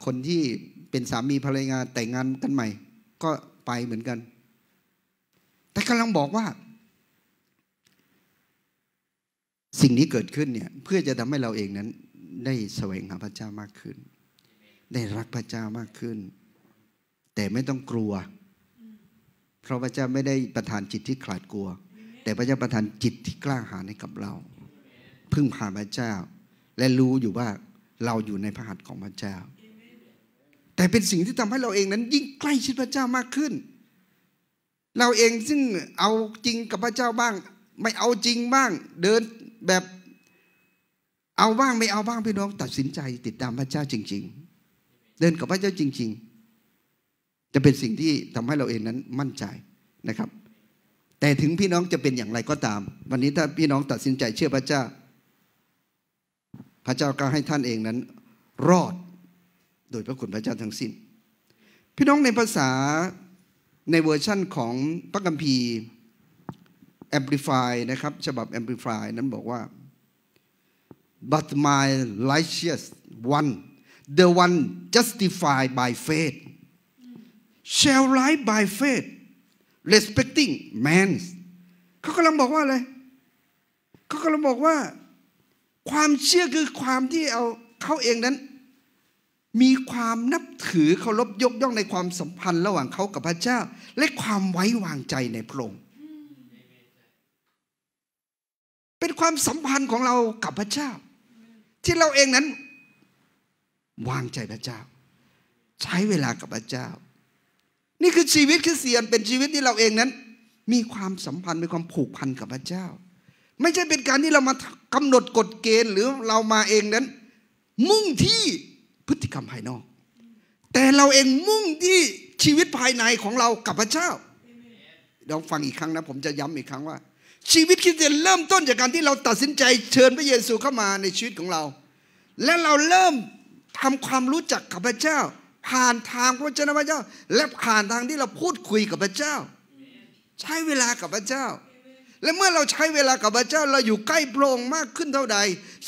Speaker 1: คนที่เป็นสามีภรรยาแต่งงานกันใหม่ ก็ไปเหมือนกัน แต่กำลังบอกว่า สิ่งนี้เกิดขึ้นเนี่ยเพื่อจะทำให้เราเองนั้นได้สวงหาพระเจ้ามากขึ้นได้รักพระเจ้ามากขึ้น แต่ไม่ต้องกลัว เพราะพระเจ้าไม่ได้ประทานจิตที่ขาดกลัว แต่พระเจ้าประทานจิตที่กล้าหาญให้กับเรา พึ่งพาพระเจ้า และรู้อยู่ว่าเราอยู่ในพระหัตถ์ของพระเจ้าแต่เป็นสิ่งที่ทำให้เราเองนั้นยิ่งใกล้ชิดพระเจ้ามากขึ้น เราเองซึ่งเอาจริงกับพระเจ้าบ้าง ไม่เอาจริงบ้างเดินแบบเอาบ้างไม่เอาบ้างพี่น้องตัดสินใจ ติดตามพระเจ้าจริง ๆ เดินกับพระเจ้าจริง ๆ จะเป็นสิ่งที่ทำให้เราเองนั้นมั่นใจนะครับ แต่ถึงพี่น้องจะเป็นอย่างไรก็ตาม วันนี้ถ้าพี่น้องตัดสินใจเชื่อพระเจ้า พระเจ้าก็ให้ท่านเองนั้น รอดโดยพระคุณพระเจ้าทั้งสิ้น พี่น้องในภาษาในเวอร์ชั่นของพระกัมพีแอมพลิฟายนะครับ ฉบับแอมพลิฟายนั้นบอกว่า but my righteous one the one justified by faith shall lie by faith respecting man เขากำลังบอกว่าอะไรเขากำลังบอกว่า ความเชื่อคือความที่เอาเขาเองนั้นมีความนับถือเคารพยกย่องในความสัมพันธ์ระหว่างเขากับพระเจ้า และความไว้วางใจในพระองค์ เป็นความสัมพันธ์ของเรากับพระเจ้า ที่เราเองนั้น วางใจพระเจ้า ใช้เวลากับพระเจ้า นี่คือชีวิตคริสเตียนเป็นชีวิตที่เราเองนั้น มีความสัมพันธ์มีความผูกพันกับพระเจ้า ไม่ใช่เป็นการที่เรามากำหนดกฎเกณฑ์หรือเรามาเองนั้น มุ่งที่พฤติกรรมภายนอก แต่เราเองมุ่งที่ชีวิตภายในของเรากับพระเจ้าเราฟังอีกครั้งนะผมจะย้ำอีกครั้งว่า ชีวิตคริสเตียนเริ่มต้นจากการที่เราตัดสินใจ เชิญพระเยซูเข้ามาในชีวิตของเรา และเราเริ่มทำความรู้จักกับพระเจ้า ผ่านทางพระเจ้าพระเจ้า และผ่านทางที่เราพูดคุยกับพระเจ้า ใช้เวลากับพระเจ้า และเมื่อเราใช้เวลากับพระเจ้า เราอยู่ใกล้พระองค์มากขึ้นเท่าใด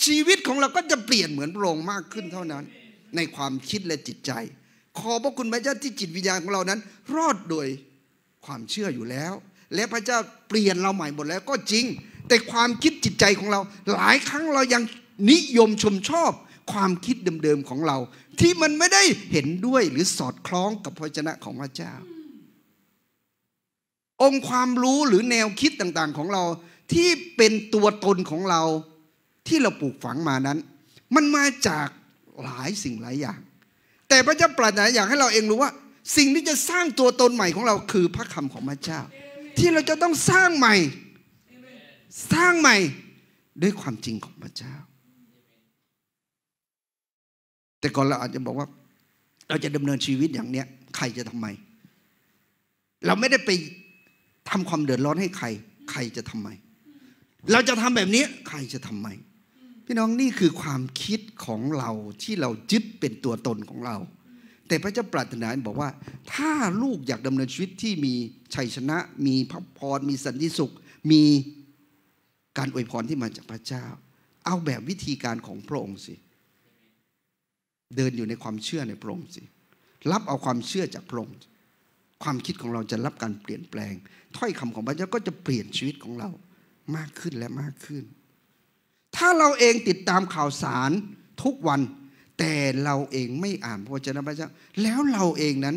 Speaker 1: ชีวิตของเราก็จะเปลี่ยนเหมือนพระองค์มากขึ้นเท่านั้นในความคิดและจิตใจ ขอพระคุณพระเจ้าที่จิตวิญญาณของเรานั้น รอดโดยความเชื่ออยู่แล้ว และพระเจ้าเปลี่ยนเราใหม่หมดแล้วก็จริง แต่ความคิดจิตใจของเรา หลายครั้งเรายังนิยมชมชอบ ความคิดเดิมๆของเรา ที่มันไม่ได้เห็นด้วยหรือสอดคล้องกับพระชนะของพระเจ้าองค์ความรู้หรือแนวคิดต่าง ๆของเราที่เป็นตัวตนของเราที่เราปลูกฝังมานั้น มันมาจากหลายสิ่งหลายอย่าง แต่พระเจ้าปรารถนาอยากให้เราเองรู้ว่า สิ่งที่จะสร้างตัวตนใหม่ของเราคือพระคำของพระเจ้า ที่เราจะต้องสร้างใหม่ สร้างใหม่ด้วยความจริงของพระเจ้า แต่ก่อนเราอาจจะบอกว่า เราจะดำเนินชีวิตอย่างเนี้ย ใครจะทำไมเราไม่ได้ไปทำความเดือดร้อนให้ใคร ใครจะทำไมเราจะทำแบบนี้ใครจะทำไมพี่น้องนี่คือความคิดของเราที่เรายึดเป็นตัวตนของเรา แต่พระเจ้าปรารถนาบอกว่า ถ้าลูกอยากดำเนินชีวิตที่มีชัยชนะ มีพระพรมีสันติสุข มีการอวยพรที่มาจากพระเจ้า เอาแบบวิธีการของพระองค์สิ เดินอยู่ในความเชื่อในพระองค์สิ รับเอาความเชื่อจากพระองค์ ความคิดของเราจะรับการเปลี่ยนแปลง ถ้อยคำของพระเจ้าก็จะเปลี่ยนชีวิตของเรามากขึ้นและมากขึ้นถ้าเราเองติดตามข่าวสารทุกวัน แต่เราเองไม่อ่านพระวจนะพระเจ้า แล้วเราเองนั้น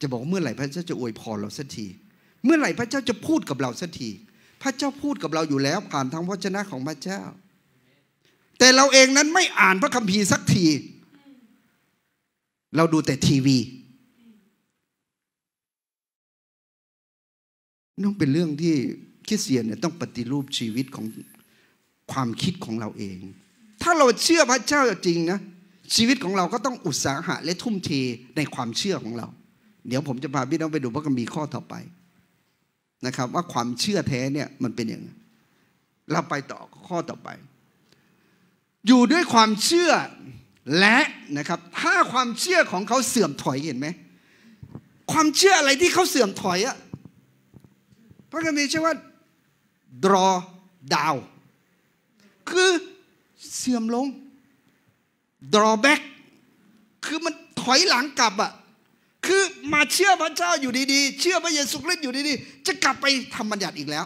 Speaker 1: จะบอกเมื่อไหร่พระเจ้าจะอวยพรเราสักทีเมื่อไหร่พระเจ้าจะพูดกับเราสักทีพระเจ้าพูดกับเราอยู่แล้วผ่านทางวจนะของพระเจ้า แต่เราเองนั้นไม่อ่านพระคัมภีร์สักที เราดูแต่ทีวีนั่นเป็นเรื่องที่คริสเตียนเนี่ยต้องปฏิรูปชีวิตของความคิดของเราเอง ถ้าเราเชื่อพระเจ้าจริงนะ ชีวิตของเราก็ต้องอุตสาหะและทุ่มเทในความเชื่อของเรา เดี๋ยวผมจะพาพี่น้องไปดูพระคัมภีร์ข้อต่อไปนะครับ ว่าความเชื่อแท้เนี่ยมันเป็นอย่างไรเราไปต่อข้อต่อไป อยู่ด้วยความเชื่อและนะครับถ้าความเชื่อของเขาเสื่อมถอยเห็นไหม ความเชื่ออะไรที่เขาเสื่อมถอยอะพระคัมภีร์ใช่ว่า draw down คือเสื่อมลง drawback คือมันถอยหลังกลับอะคือมาเชื่อพระเจ้าอยู่ดีๆ เชื่อพระเยซูคริสต์อยู่ดีๆ จะกลับไปทำบัญญัติอีกแล้ว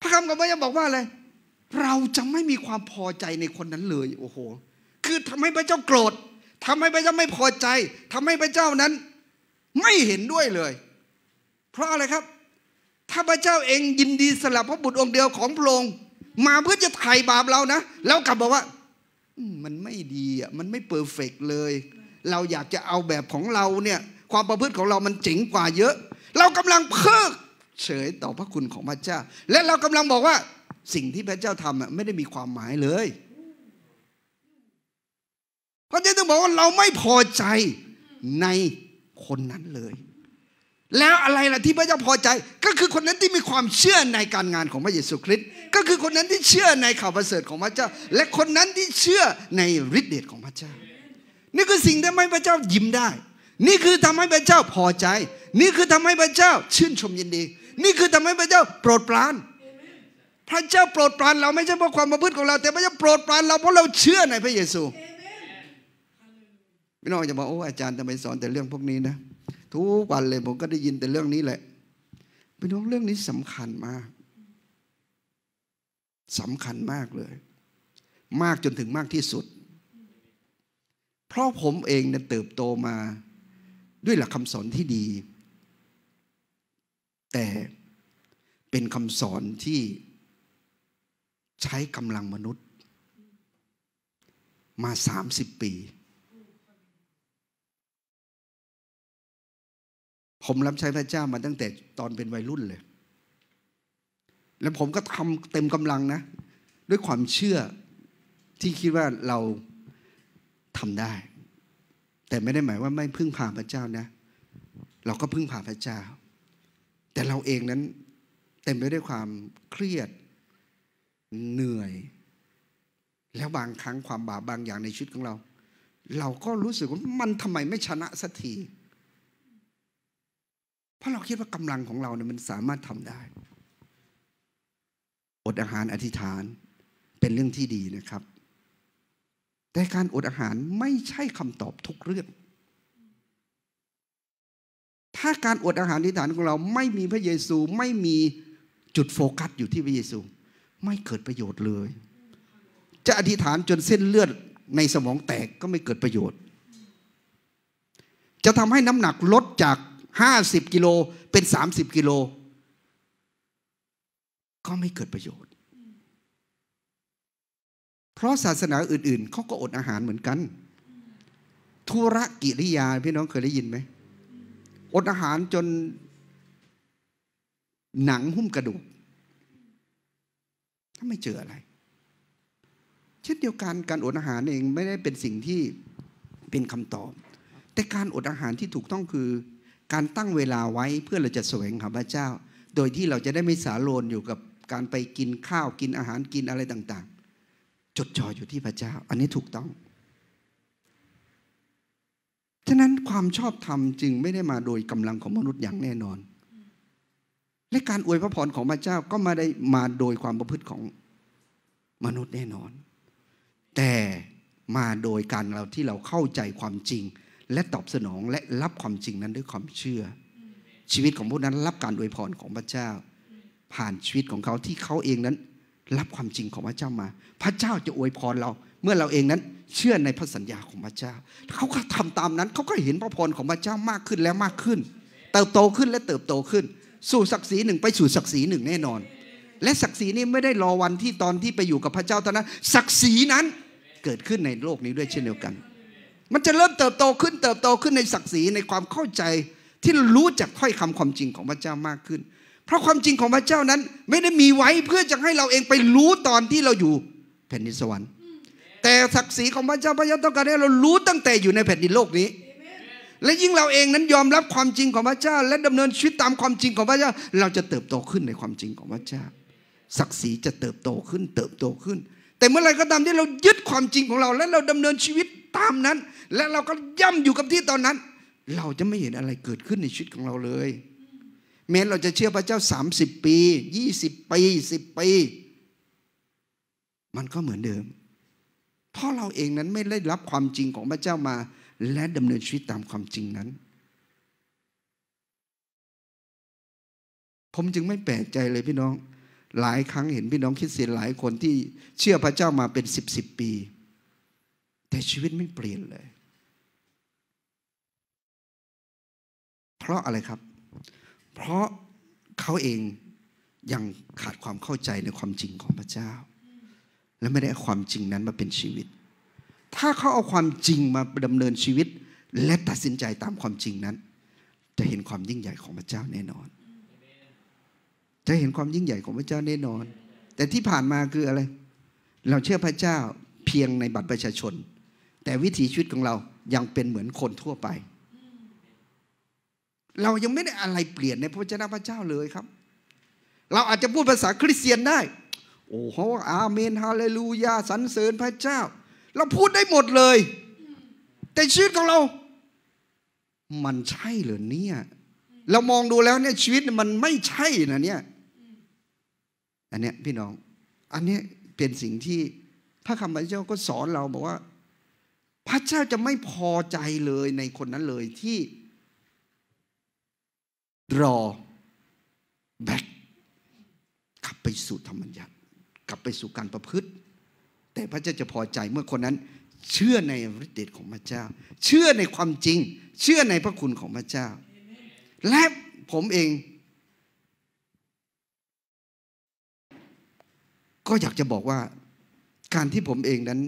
Speaker 1: พระคำของพระเจ้าบอกว่าอะไร เราจะไม่มีความพอใจในคนนั้นเลย โอ้โห คือทำให้พระเจ้าโกรธทำให้พระเจ้าไม่พอใจทำให้พระเจ้านั้น ไม่เห็นด้วยเลย เพราะอะไรครับถ้าพระเจ้าเองยินดีสลับพระบุตรองค์เดียวของพระองค์มาเพื่อจะไถ่บาปเรานะแล้วกลับบอกว่ามันไม่ดีอ่ะมันไม่เปอร์เฟกเลย เราอยากจะเอาแบบของเราเนี่ย ความประพฤติของเรามันเจ๋งกว่าเยอะ เรากำลังเพิกเฉยต่อพระคุณของพระเจ้า และเรากำลังบอกว่า สิ่งที่พระเจ้าทำอ่ะไม่ได้มีความหมายเลยพระเจ้าต้องบอกว่าเราไม่พอใจในคนนั้นเลยแล้วอะไรล่ะที่พระเจ้าพอใจก็คือคนนั้นที่มีความเชื่อในการงานของพระเยซูคริสต์ก็คือคนนั้นที่เชื่อในข่าวประเสริฐของพระเจ้า และคนนั้นที่เชื่อในฤทธิเดชของพระเจ้า นี่คือสิ่งที่ทำให้พระเจ้ายิ้มได้ นี่คือทำให้พระเจ้าพอใจ นี่คือทำให้พระเจ้าชื่นชมยินดี นี่คือทำให้พระเจ้าโปรดปรานพระเจ้าโปรดปรานเราไม่ใช่เพราะความประพฤติของเรา แต่พระเจ้าโปรดปรานเราเพราะเราเชื่อในพระเยซูไม่น้องจะบอกโอ้อาจารย์ทำไมสอนแต่เรื่องพวกนี้นะทุกวันเลยผมก็ได้ยินแต่เรื่องนี้แหละ เป็นองเรื่องนี้สำคัญมากสำคัญมากเลย มากจนถึงมากที่สุด เพราะผมเองเนี่ยเติบโตมา ด้วยหลักคำสอนที่ดี แต่เป็นคำสอนที่ใช้กำลังมนุษย์ มาสสามิบปีผมรับใช้พระเจ้ามาตั้งแต่ตอนเป็นวัยรุ่นเลย แล้วผมก็ทำเต็มกำลังนะ ด้วยความเชื่อที่คิดว่าเราทำได้ แต่ไม่ได้หมายว่าไม่พึ่งพาพระเจ้านะ เราก็พึ่งพาพระเจ้า แต่เราเองนั้นเต็มไปด้วยความเครียด เหนื่อย แล้วบางครั้งความบาปบางอย่างในชีวิตของเรา เราก็รู้สึกว่ามันทำไมไม่ชนะสักทีราะเราคิดว่ากำลังของเราเนี่ยมันสามารถทำได้ อดอาหารอธิษฐานเป็นเรื่องที่ดีนะครับ แต่การอดอาหารไม่ใช่คำตอบทุกเรื่องถ้าการอดอาหารอธิษฐานของเราไม่มีพระเยซูไม่มีจุดโฟกัสอยู่ที่พระเยซู ไม่เกิดประโยชน์เลย จะอธิษฐานจนเส้นเลือดในสมองแตกก็ไม่เกิดประโยชน์ จะทำให้น้ำหนักลดจากห้าสิบกิโลเป็นสามสิบกิโล ก็ไม่เกิดประโยชน์ เพราะศาสนาอื่น ๆเขาก็อดอาหารเหมือนกันธุรกิริยาพี่น้องเคยได้ยินไหมอดอาหารจน หนังหุ้มกระดูกถ้าไม่เจออะไร เช่นเดียวกันการอดอาหารเองไม่ได้เป็นสิ่งที่เป็นคำตอบ แต่การอดอาหารที่ถูกต้องคือการตั้งเวลาไว้เพื่อเราจะแสวงหาพระเจ้า โดยที่เราจะได้ไม่สาโลนอยู่กับการไปกินข้าวกินอาหารกินอะไรต่าง ๆ จดจ่ออยู่ที่พระเจ้า อันนี้ถูกต้องฉะนั้นความชอบธรรมจึงไม่ได้มาโดยกำลังของมนุษย์อย่างแน่นอน และการอวยพระพรของพระเจ้าก็มาได้มาโดยความประพฤติของมนุษย์แน่นอน แต่มาโดยการเราที่เราเข้าใจความจริงและตอบสนองและรับความจริงนั้นด้วยความเชื่อ ชีวิตของพวกนั้นรับการอวยพรของพระเจ้า ผ่านชีวิตของเขาที่เขาเองนั้นรับความจริงของพระเจ้ามา พระเจ้าจะอวยพรเรา เมื่อเราเองนั้นเชื่อในพระสัญญาของพระเจ้า เขาก็ทำตามนั้นเขาก็เห็นพระพรของพระเจ้ามากขึ้นและมากขึ้นเติบโตขึ้นและเติบโตขึ้น สู่ศักดิ์ศรีหนึ่งไปสู่ศักดิ์ศรีหนึ่งแน่นอน และศักดิ์ศรีนี้ไม่ได้รอวันที่ตอนที่ไปอยู่กับพระเจ้าเท่านั้นศักดิ์ศรีนั้นเกิดขึ้นในโลกนี้ด้วยเช่นเดียวกันมันจะเริ่มเติบโตขึ้น เติบโตขึ้นในศักดิ์ศรีในความเข้าใจที่รู้จักถ้อยคำความจริงของพระเจ้ามากขึ้น เพราะความจริงของพระเจ้านั้นไม่ได้มีไว้เพื่อจะให้เราเองไปรู้ตอนที่เราอยู่ แผ่นดินสวรรค์ แต่ศักดิ์ศรีของพระเจ้าพระเจ้าต้องการให้เรารู้ตั้งแต่อยู่ในแผ่นดินโลกนี้ และยิ่งเราเองนั้นยอมรับความจริงของพระเจ้า และดำเนินชีวิตตามความจริงของพระเจ้า เราจะเติบโตขึ้นในความจริงของพระเจ้า ศักดิ์ศรีจะเติบโตขึ้น เติบโตขึ้น แต่เมื่อไรก็ตามที่เรายึดความจริงของเราและเราดำเนินชีวิตตามนั้นและเราก็ย่ำอยู่กับที่ตอนนั้น เราจะไม่เห็นอะไรเกิดขึ้นในชีวิตของเราเลย แม้เราจะเชื่อพระเจ้า30ปี20ปี10ปีมันก็เหมือนเดิมเพราะเราเองนั้นไม่ได้รับความจริงของพระเจ้ามาและดำเนินชีวิตตามความจริงนั้น ผมจึงไม่แปลกใจเลยพี่น้อง หลายครั้งเห็นพี่น้องคิดเสียนหลายคนที่เชื่อพระเจ้ามาเป็นสิบสิบปีแต่ชีวิตไม่เปลี่ยนเลย เพราะอะไรครับ เพราะเขาเองยังขาดความเข้าใจในความจริงของพระเจ้า และไม่ได้ความจริงนั้นมาเป็นชีวิต ถ้าเขาเอาความจริงมาดำเนินชีวิต และตัดสินใจตามความจริงนั้น จะเห็นความยิ่งใหญ่ของพระเจ้าแน่นอน จะเห็นความยิ่งใหญ่ของพระเจ้าแน่นอน แต่ที่ผ่านมาคืออะไร เราเชื่อพระเจ้าเพียงในบัตรประชาชนแต่วิถีชีวิตของเรายังเป็นเหมือนคนทั่วไป เรายังไม่ได้อะไรเปลี่ยนในพระเจ้าพระเจ้าเลยครับ เราอาจจะพูดภาษาคริสเตียนได้โอ้โหอาเมนฮาเลลูยาสรรเสริญพระเจ้า เราพูดได้หมดเลย แต่ชีวิตของเรา มันใช่หรือเนี่ยเรามองดูแล้วเนี่ยชีวิตมันไม่ใช่นะเนี่ยอันเนี้ยพี่น้อง อันเนี้ยเป็นสิ่งที่พระคำพระเจ้าก็สอนเราบอกว่าพระเจ้าจะไม่พอใจเลยในคนนั้นเลยที่ รอแบกกลับไปสู่ธรรมัญญัติกลับไปสู่การประพฤติ แต่พระเจ้าจะพอใจเมื่อคนนั้น เชื่อในฤทธิ์เดชของพระเจ้า เชื่อในความจริง เชื่อในพระคุณของพระเจ้า และผมเอง ก็อยากจะบอกว่าการที่ผมเองนั้น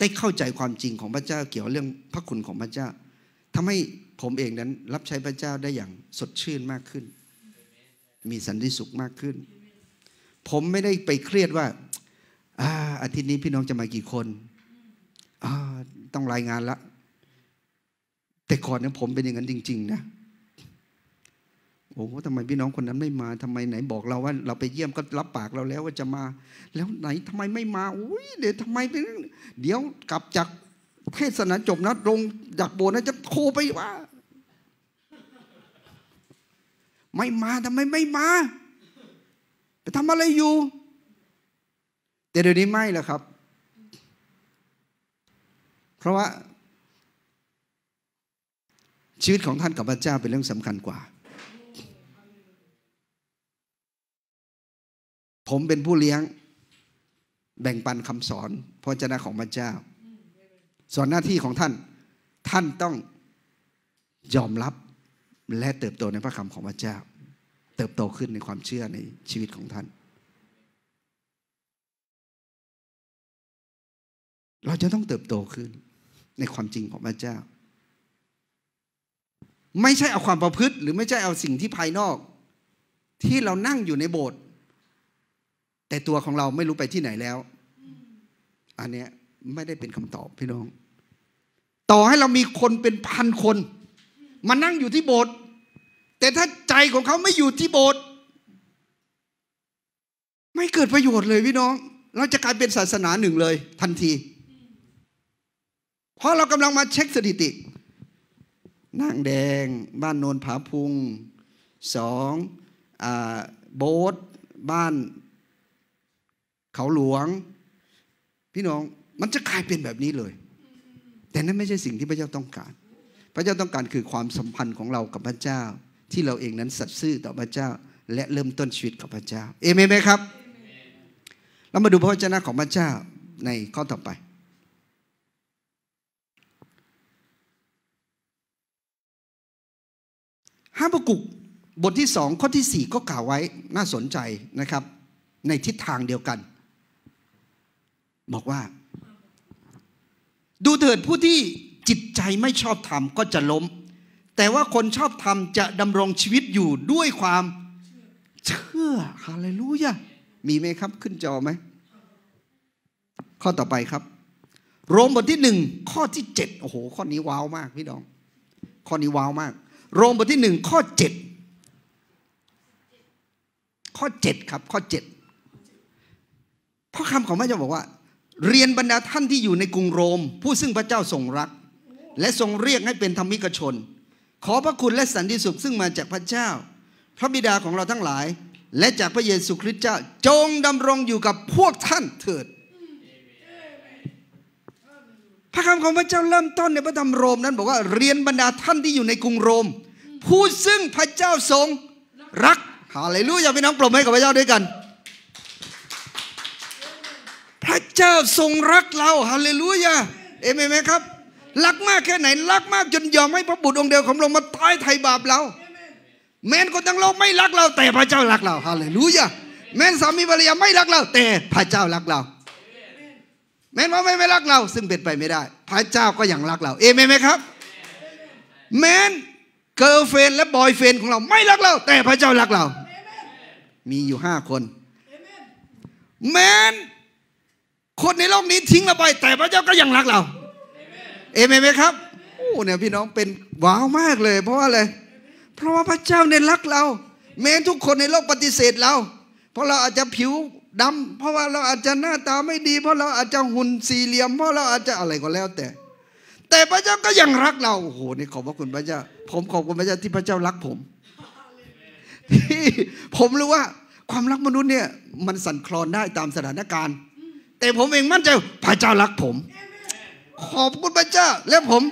Speaker 1: ได้เข้าใจความจริงของพระเจ้าเกี่ยวเรื่องพระคุณของพระเจ้า ทำให้ผมเองนั้น รับใช้พระเจ้าได้อย่างสดชื่นมากขึ้น มีสันติสุขมากขึ้น ผมไม่ได้ไปเครียดว่าอาอาทิตย์นี้พี่น้องจะมากี่คนต้องรายงานละ แต่ก่อนเนี่ยผมเป็นอย่างนั้นจริงๆนะโอ้โหทำไมพี่น้องคนนั้นไม่มาทำไมไหนบอกเราว่า เราไปเยี่ยมก็รับปากเราแล้ว ว่าจะมาแล้วไหนทำไมไม่มาอุ้ยเดี๋ยวทำไมปเดี๋ยวกลับจากเทศนาจบนะลงจากโบสถ์นะจะโทรไปว่า ไม่มาทำไมไม่มาไปทำอะไรอยู่แต่เดี๋ยวนี้ไม่แล้วครับ เพราะว่าชีวิตของท่านกับพระเจ้าเป็นเรื่องสำคัญกว่าผมเป็นผู้เลี้ยงแบ่งปันคำสอนพระเจ้าของพระเจ้าส่วนหน้าที่ของท่านท่านต้องยอมรับและเติบโตในพระคำของพระเจ้า เติบโตขึ้นในความเชื่อในชีวิตของท่าน เราจะต้องเติบโตขึ้นในความจริงของพระเจ้า ไม่ใช่เอาความประพฤติ หรือไม่ใช่เอาสิ่งที่ภายนอกที่เรานั่งอยู่ในโบสถ์แต่ตัวของเราไม่รู้ไปที่ไหนแล้วอันเนี้ยไม่ได้เป็นคำตอบพี่น้อง ต่อให้เรามีคนเป็นพันคนมานั่งอยู่ที่โบสถ์ แต่ถ้าใจของเขาไม่อยู่ที่โบสถ์ ไม่เกิดประโยชน์เลยพี่น้อง เราจะกลายเป็นศาสนาหนึ่งเลย ทันที เพราะเรากำลังมาเช็คสถิติ นางแดง บ้านโนนผาพุง สองอโบสถ์ บ้านเขาหลวงพี่น้องมันจะกลายเป็นแบบนี้เลย แต่นั่นไม่ใช่สิ่งที่พระเจ้าต้องการ พระเจ้าต้องการคือความสัมพันธ์ของเรากับพระเจ้า ที่เราเองนั้นสัตย์ซื่อต่อพระเจ้า และเริ่มต้นชีวิตกับพระเจ้าเอเมนไหมครับเรามาดูพระวจนะของพระเจ้าในข้อต่อไปห้าบกุกบทที่สองข้อที่สี่ก็กล่าวไว้น่าสนใจนะครับในทิศทางเดียวกันบอกว่า ดูเถิดผู้ที่จิตใจไม่ชอบธรรมก็จะล้ม แต่ว่าคนชอบธรรมจะดำรงชีวิตอยู่ด้วยความ เชื่อฮาเลลูยามีไหมครับขึ้นจอไหมข้อต่อไปครับ โรมบทที่หนึ่งข้อที่เจ็ดโอ้โหข้อนี้ว้าวมาก พี่ดอง ข้อนี้ว้าวมาก โรมบทที่หนึ่งข้อเจ็ดข้อเจ็ดครับ ข้อเจ็ดเพราะคำของพระเจ้าบอกว่าเรียนบรรดาท่านที่อยู่ในกรุงโรม ผู้ซึ่งพระเจ้าทรงรัก และทรงเรียกให้เป็นธรรมิกชน ขอพระคุณและสันติสุขซึ่งมาจากพระเจ้า พระบิดาของเราทั้งหลาย และจากพระเยซูคริสต์เจ้าจงดำรงอยู่กับพวกท่านเถิดพระคำของพระเจ้าเริ่มต้นในพระธรรมโรมนั้นบอกว่าเรียนบรรดาท่านที่อยู่ในกรุงโรม ผู้ซึ่งพระเจ้าทรง รักฮาเลลูยาพี่น้องปรบมือให้กับพระเจ้าด้วยกันเจ้าทรงรักเราฮาเลลูยาเอเมนไหมครับรักมากแค่ไหนรักมาก จนยอมให้พระบุตรองค์เดียวของเรามาตายไถ่บาปเราแม้นคนทั้งโลกไม่รักเรา แต่พระเจ้ารักเราฮาเลลูยาแม้นสามีภรรยาไม่รักเราแต่ พระเจ้ารักเราแม้นว่าไม่ไม่รักเรา ซึ่งเป็นไปไม่ได้ พระเจ้าก็ยังรักเรา เอเมนไหมครับ แม้นเกิร์เฟนและบอยเฟนของเราไม่รักเรา แต่พระเจ้ารักเรามีอยู่ห้าคนแม้นคนในโลกนี้ทิ้งเราไปแต่พระเจ้าก็ยังรักเราเอเมนไหมครับโอ้เนี่ยพี่น้องเป็นว้าวมากเลย เพราะอะไร เพราะว่าพระเจ้าเนี่ยรักเรา แม้ทุกคนในโลกปฏิเสธเราเพราะเราอาจจะผิวดำเพราะว่าเราอาจจะหน้าตาไม่ดี เพราะเราอาจจะหุ่นสี่เหลี่ยม เพราะเราอาจจะอะไรก็แล้วแต่ แต่พระเจ้าก็ยังรักเราโอ้โหนี่ขอบพระคุณพระเจ้า ผมขอบคุณพระเจ้าที่พระเจ้ารักผมที่ผมรู้ว่า ความรักมนุษย์เนี่ยมันสั่นคลอนได้ตามสถานการณ์แต่ผมเองมั่นใจพระเจ้ารักผม ขอบคุณพระเจ้าแล้วผม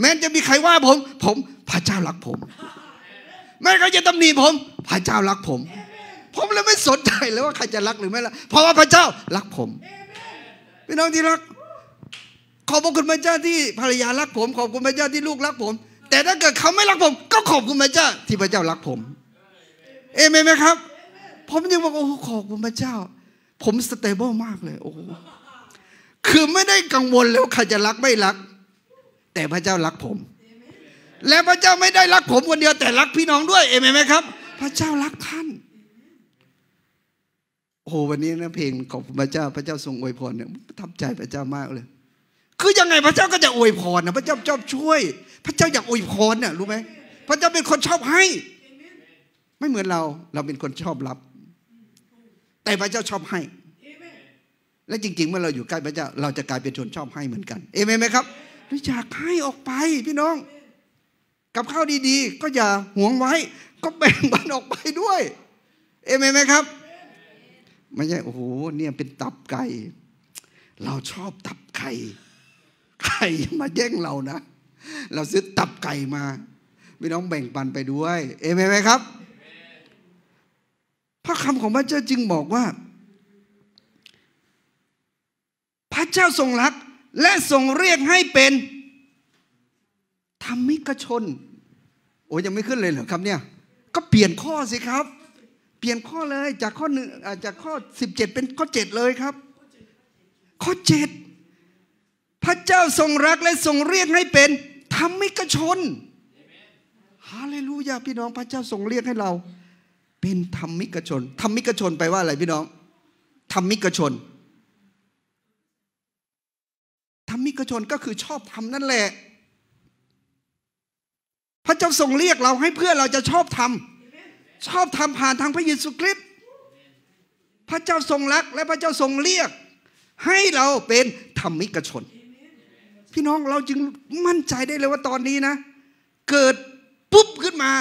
Speaker 1: แม้จะมีใครว่าผม ผมพระเจ้ารักผมแม้เขาจะตำหนิผม พระเจ้ารักผม ผมเลยไม่สนใจเลยว่าใครจะรักหรือไม่รักเพราะว่าพระเจ้ารักผมพี่น้องที่รัก ขอบคุณพระเจ้าที่ภรรยารักผมขอบคุณพระเจ้าที่ลูกรักผม แต่ถ้าเกิดเขาไม่รักผมก็ขอบคุณพระเจ้าที่พระเจ้ารักผม เอเมนไหมครับ ผมยังบอกโอ้ขอบคุณพระเจ้าผมสเตเบิลมากเลยโอ้คือไม่ได้กังวลแล้วใครจะรักไม่รัก แต่พระเจ้ารักผม และพระเจ้าไม่ได้รักผมคนเดียวแต่รักพี่น้องด้วยเอเมนไหมครับ พระเจ้ารักท่านโอ้วันนี้นะเพลงของพระเจ้าพระเจ้าทรงอวยพรเนี่ยทับใจพระเจ้ามากเลย คือยังไงพระเจ้าก็จะอวยพรนะพระเจ้าชอบช่วย พระเจ้าอยากอวยพรเนี่ยรู้ไหมพระเจ้าเป็นคนชอบให้ไม่เหมือนเราเราเป็นคนชอบรับแต่พระเจ้าชอบให้และจริง ๆ เมื่อเราอยู่ใกล้พระเจ้าเราจะกลายเป็นชนชอบให้เหมือนกันเอเมนไหมครับอยากให้ออกไป พี่น้อง กับข้าวดีๆก็อย่าหวงไว้ ก็แบ่งมันออกไปด้วยเอเมนไหมครับไม่ใช่โอ้โหเนี่ยเป็นตับไก่เราชอบตับไก่ไก่มาแย่งเรานะ เราซื้อตับไก่มาพี่น้องแบ่งปันไปด้วย เอเมนไหมครับพระคำของพระเจ้าจึงบอกว่าพระเจ้าทรงรักและทรงเรียกให้เป็นธรรมิกชนโอ้ยังไม่ขึ้นเลยเหรอครับเนี่ยก็เปลี่ยนข้อสิครับเปลี่ยนข้อเลยจากข้อหนึ่งจากข้อสิบเจ็ดเป็นข้อเจ็ดเลยครับข้อเจ็ดพระเจ้าทรงรักและทรงเรียกให้เป็นธรรมิกชนฮาเลลูยาพี่น้อง พระเจ้าทรงเรียกให้เราเป็นธรรมิกชนธรรมิกชนไปว่าอะไรพี่น้องธรรมิกชนธรรมิกชนก็คือชอบทำนั่นแหละ พระเจ้าทรงเรียกเราให้เพื่อเราจะชอบทำชอบทำผ่านทางพระเยซูคริสต์พระเจ้าทรงรักและพระเจ้าทรงเรียก ให้เราเป็นธรรมิกชน พี่น้องเราจึงมั่นใจได้เลยว่าตอนนี้นะ เกิดปุ๊บขึ้นมา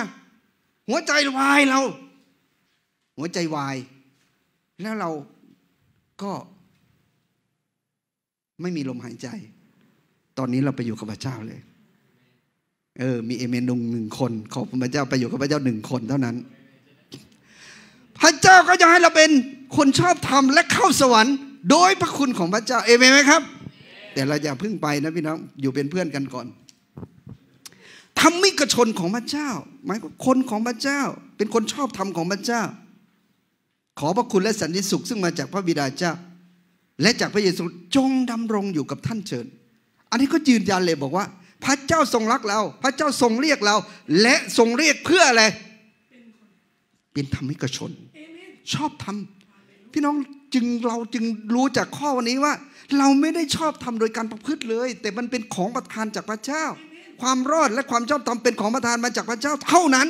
Speaker 1: หัวใจวายเราัวใจวายแล้วเราก็ ไม่มีลมหายใจ ตอนนี้เราไปอยู่กับพระเจ้าเลย เออมีเอเมนดงหนึ่งคน ขอบพระเจ้าไปอยู่กับพระเจ้าหนึ่งคนเท่านั้น พระเจ้าก็จะให้เราเป็นคนชอบธรรมและเข้าสวรรค์ โดยพระคุณของพระเจ้าเอเมนไหมครับ แต่เราอย่าพึ่งไปนะพี่น้องอยู่เป็นเพื่อนกันก่อนทำมิกระชนของพระเจ้าหมายความคนของพระเจ้า เป็นคนชอบธรรมของพระเจ้าขอพระคุณและสันติสุขซึ่งมาจากพระบิดาเจ้า และจากพระเยซูจงดำรงอยู่กับท่านเชิญ อันนี้ก็ยืนยันเลยบอกว่า พระเจ้าทรงรักเรา พระเจ้าทรงเรียกเราและทรงเรียกเพื่ออะไรเป็นธรรมิกชนชอบทำพี่น้องจึงเราจึงรู้จากข้อวันนี้ว่า เราไม่ได้ชอบทำโดยการประพฤติเลย แต่มันเป็นของประทานจากพระเจ้า ความรอดและความชอบธรรมเป็นของประทานมาจากพระเจ้าเท่านั้น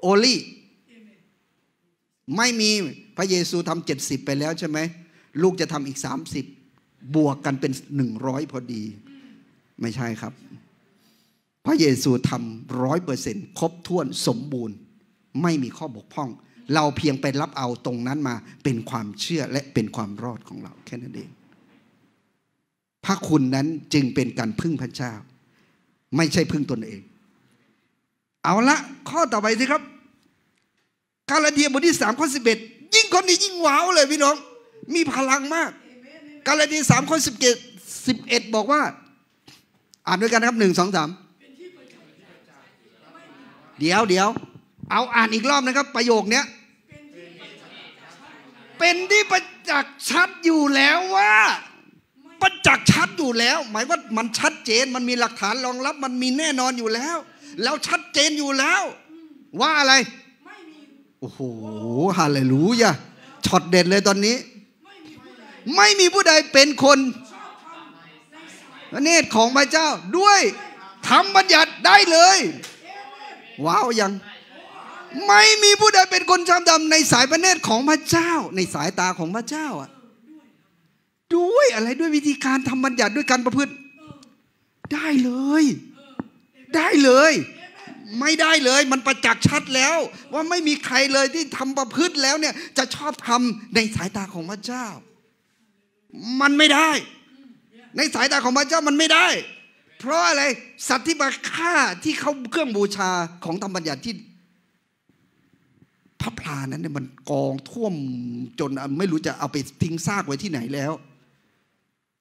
Speaker 1: โอลี่ไม่มีพระเยซูทำเจ็ดสิบไปแล้วใช่ไหมลูกจะทำอีกสามสิบบวกกันเป็นหนึ่งร้อยพอดี ไม่ใช่ครับ พระเยซูทำร้อยเปอร์เซ็นต์ครบถ้วนสมบูรณ์ ไม่มีข้อบกพร่อง เราเพียงไปรับเอาตรงนั้นมาเป็นความเชื่อและเป็นความรอดของเราแค่นั้นเองพระคุณนั้นจึงเป็นการพึ่งพระเจ้าไม่ใช่พึ่งตนเอง เอาละข้อต่อไปสิครับกาลาเดียบทที่สามข้อสิบเอ็ดยิ่งคนนี้ยิ่งว้าวเลยพี่น้อง มีพลังมากกาลาเดียสามข้อสิบเจ็ดสิบเอ็ดบอกว่า อ่านด้วยกันนะครับหนึ่งสองสามเดี๋ยว เดี๋ยวเอาอ่านอีกรอบนะครับ ประโยคเนี้ย เป็นที่ประจักษ์ชัดอยู่แล้วว่าประจักษ์ชัดอยู่แล้ว หมายว่ามันชัดเจนมันมีหลักฐานรองรับมันมีแน่นอนอยู่แล้ว แล้วชัดเจนอยู่แล้ว ว่าอะไรโอ้โหฮาเลลูยา ช็อตเด็ดเลยตอนนี้ ไม่มีผู้ใดเป็นคนพระเนตรของพระเจ้า ด้วยทำบัญญัติได้เลย ว้าวยังไม่มีผู้ใดเป็นคนชำดำในสายพระเนตรของพระเจ้าในสายตาของพระเจ้าอ่ะ ด้วยอะไรด้วยวิธีการทำบัญญัติด้วยการประพฤติ ได้เลย ได้เลยไม่ได้เลยมันประจักษ์ชัดแล้ว ว่าไม่มีใครเลยที่ทำประพฤติแล้วเนี่ยจะชอบทำในสายตาของพระเจ้า มันไม่ได้ ในสายตาของพระเจ้ามันไม่ได้ เพราะอะไรสัตว์ที่มาฆ่าที่เขาเครื่องบูชาของธรรมบัญญัติที่พระพลานั้นเนี่ยมันกองท่วมจนไม่รู้จะเอาไปทิ้งซากไว้ที่ไหนแล้ว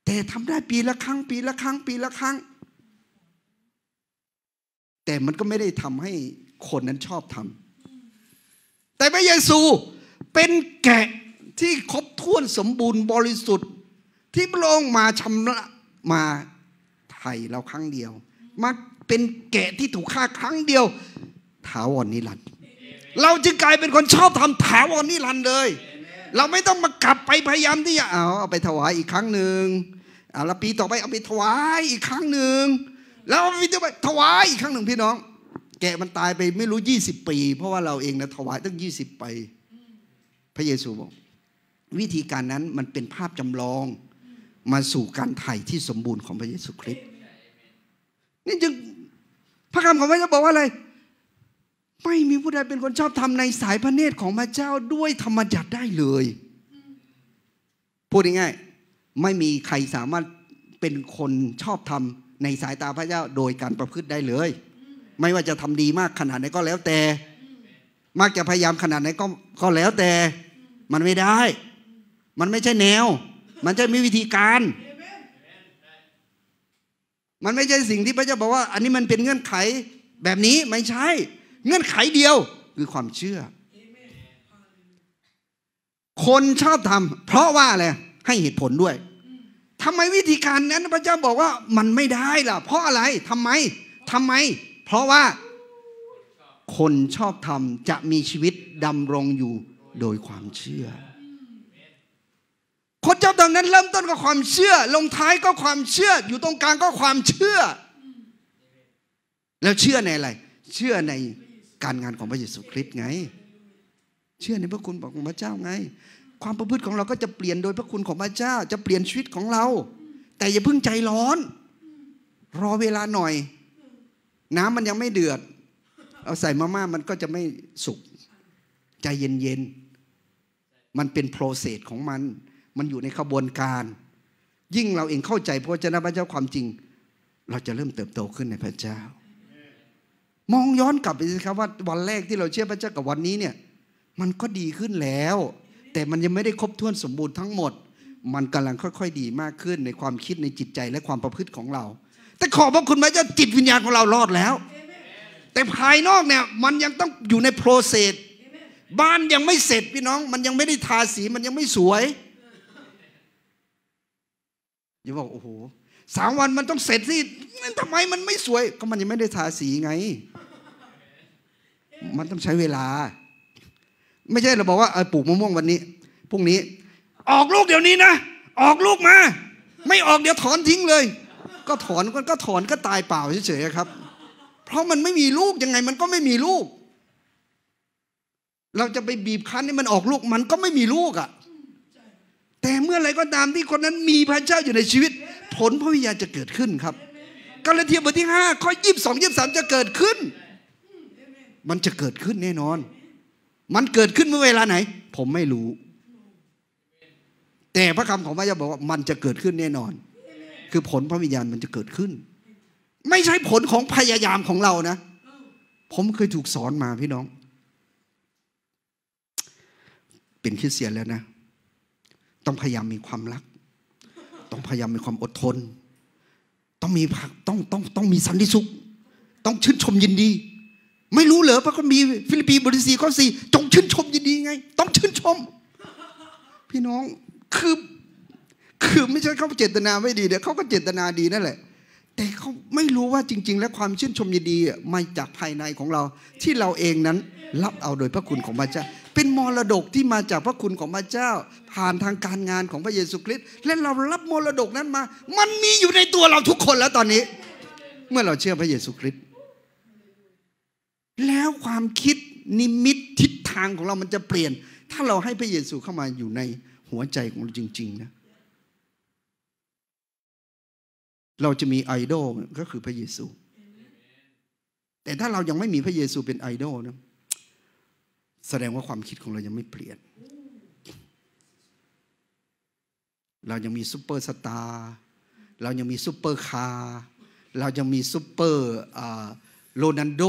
Speaker 1: แต่ทำได้ปีละครั้ง ปีละครั้ง ปีละครั้งแต่มันก็ไม่ได้ทำให้คนนั้นชอบทำแต่พระเยซูเป็นแกะที่ครบถ้วนสมบูรณ์บริสุทธิ์ ที่พระองค์มาชำระมาไถ่เราครั้งเดียวมาเป็นแกะที่ถูกฆ่าครั้งเดียว ถาวรนนิรันดร์ เราจึงกลายเป็นคนชอบทำถาวรนนิรันดร์เลย เราไม่ต้องมากลับไปพยายามที่จะเอาเอาไปถวายอีกครั้งหนึ่งเอาละปีต่อไปเอาไปถวายอีกครั้งหนึ่งแล้ววิทยาไปถวายอีกครั้งหนึ่ง พี่น้อง แกมันตายไปไม่รู้ยี่สิบปี เพราะว่าเราเองนะถวายตั้งยี่สิบปีพระเยซูบอก วิธีการนั้นมันเป็นภาพจำลอง มาสู่การไถ่ที่สมบูรณ์ของพระเยซูคริสต์นี่จึงพระคำของพระเจ้าบอกว่าอะไร ไม่มีผู้ใดเป็นคนชอบทำในสายพระเนตรของพระเจ้าด้วยธรรมจัดได้เลยพูดง่ายๆไม่มีใครสามารถเป็นคนชอบทำในสายตาพระเจ้าโดยการประพฤติได้เลย ไม่ว่าจะทำดีมากขนาดไหนก็แล้วแต่มากจะพยายามขนาดไหนก็ก็แล้วแต่ มันไม่ได้ มันไม่ใช่แนว มันจะมีวิธีการ มันไม่ใช่สิ่งที่พระเจ้าบอกว่า อันนี้มันเป็นเงื่อนไขแบบนี้ไม่ใช่ เงื่อนไขเดียวคือความเชื่อคนชอบทำเพราะว่าอะไรให้เหตุผลด้วยทำไมวิธีการนั้นพระเจ้าบอกว่ามันไม่ได้ล่ะ เพราะอะไรทำไมทำไม เพราะว่าคนชอบทำจะมีชีวิตดำรงอยู่โดยความเชื่อ คนชอบทำนั้น เริ่มต้นก็ความเชื่อ ลงท้ายก็ความเชื่ออยู่ตรงกลางก็ความเชื่อ แล้วเชื่อในอะไร เชื่อในการงานของพระเยซูคริสต์ไง เชื่อในพระคุณของพระเจ้าไงความประพฤติของเราก็จะเปลี่ยนโดยพระคุณของพระเจ้า จะเปลี่ยนชีวิตของเรา แต่อย่าเพิ่งใจร้อน รอเวลาหน่อย น้ำมันยังไม่เดือดเอาใส่มาม่ามันก็จะไม่สุกใจเย็นๆมันเป็นโปรเซสของมันมันอยู่ในขบวนการ ยิ่งเราเองเข้าใจพระเจ้าพระเจ้าความจริง เราจะเริ่มเติบโตขึ้นในพระเจ้ามองย้อนกลับไปสิครับว่า วันแรกที่เราเชื่อพระเจ้ากับวันนี้เนี่ย มันก็ดีขึ้นแล้วแต่มันยังไม่ได้ครบถ้วนสมบูรณ์ทั้งหมด มันกำลังค่อย ๆ ดีมากขึ้น ในความคิดในจิตใจและความประพฤติของเรา แต่ขอบพระคุณพระเจ้าจิตวิญญาณของเรารอดแล้ว แต่ภายนอกเนี่ย มันยังต้องอยู่ในโปรเซสบ้านยังไม่เสร็จพี่น้อง มันยังไม่ได้ทาสีมันยังไม่สวยอย่าบอกโอ้โหสามวันมันต้องเสร็จสิทำไม มันไม่สวย ก็มันยังไม่ได้ทาสีไง มันต้องใช้เวลาไม่ใช่เราบอกว่าปลูกมะม่วงวันนี้พรุ่งนี้ ออกลูกเดี๋ยวนี้นะ ออกลูกมา ไม่ออกเดี๋ยวถอนทิ้งเลย ก็ถอนก็ถอนก็ตายเปล่าเฉยๆครับ เพราะมันไม่มีลูกยังไงมันก็ไม่มีลูก เราจะไปบีบคั้นให้มันออกลูกมันก็ไม่มีลูกอะ่ะ แต่เมื่อไรก็ตามที่คนนั้นมีพระเจ้าอยู่ในชีวิต ผลพระวิญญาณจะเกิดขึ้นครับ กาลเทียบทที่ห้าข้อยี่สิบสองยี่สิบสามจะเกิดขึ้นมันจะเกิดขึ้นแน่นอนมันเกิดขึ้นเมื่อเวลาไหน ผมไม่รู้ แต่พระคำของพระเจ้าบอกว่ามันจะเกิดขึ้นแน่นอน คือผลพระวิญญาณมันจะเกิดขึ้น ไม่ใช่ผลของพยายามของเรานะ ผมเคยถูกสอนมาพี่น้อง เป็นคริสเตียนแล้วนะต้องพยายามมีความรัก ต้องพยายามมีความอดทน ต้องมีผักต้องต้องต้องมีสันติสุข ต้องชื่นชมยินดีไม่รู้เหรอพระคัมภีร์ฟิลิปปีบทที่สี่ข้อสี่จงชื่นชมยินดีไง ต้องชื่นชม พี่น้องคือคือไม่ใช่เขาเจตนาไม่ดีเดี๋ยวเขาก็เจตนาดีนั่นแหละ แต่เขาไม่รู้ว่าจริง ๆ แล้วความชื่นชมยินดีมาจากภายในของเรา ที่เราเองนั้นรับเอาโดยพระคุณของพระเจ้า เป็นมรดกที่มาจากพระคุณของพระเจ้า ผ่านทางการงานของพระเยซูคริสต์และเรารับมรดกนั้นมา มันมีอยู่ในตัวเราทุกคนแล้วตอนนี้ เมื่อเราเชื่อพระเยซูคริสต์แล้วความคิดนิมิตทิศทางของเรามันจะเปลี่ยน ถ้าเราให้พระเยซูเข้ามาอยู่ในหัวใจของเราจริงๆนะเราจะมีไอดอลก็คือพระเยซูแต่ถ้าเรายังไม่มีพระเยซูเป็นไอดอลนะแสดงว่าความคิดของเรายังไม่เปลี่ยน เรายังมีซูเปอร์สตาร์เรายังมีซูเปอร์คาร์เรายังมีซูเปอร์โรนันโด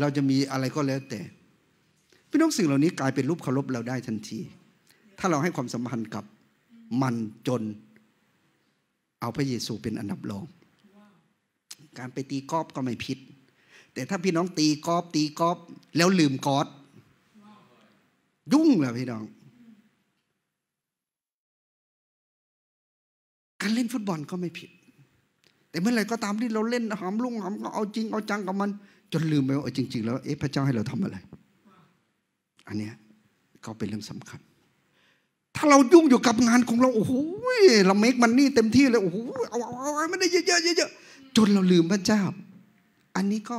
Speaker 1: เราจะมีอะไรก็แล้วแต่ พี่น้องสิ่งเหล่านี้กลายเป็นรูปเคารพเราได้ทันทีถ้าเราให้ความสัมพันธ์กับมันจน เอาพระเยซูเป็นอันดับรอง การไปตีกอบฟก็ไม่ผิดแต่ถ้าพี่น้องตีกอบฟตีกอบฟแล้วลืมกอดยุ่งเลยพี่น้อง การเล่นฟุตบอลก็ไม่ผิด แต่เมื่อไหร่ก็ตามที่เราเล่นหอมลุ่งหอมก็เอาจริงเอาจังกับมันจนลืมไปว่าจริงๆแล้วเอ๊ะพระเจ้าให้เราทำอะไร อันเนี้ยก็เป็นเรื่องสำคัญ ถ้าเรายุ่งอยู่กับงานของเราโอ้โหเราเมคมันนี่เต็มที่เลยโอ้โหเอาเอาเอาไม่ได้เยอะๆเยอะจนเราลืมพระเจ้า อันนี้ก็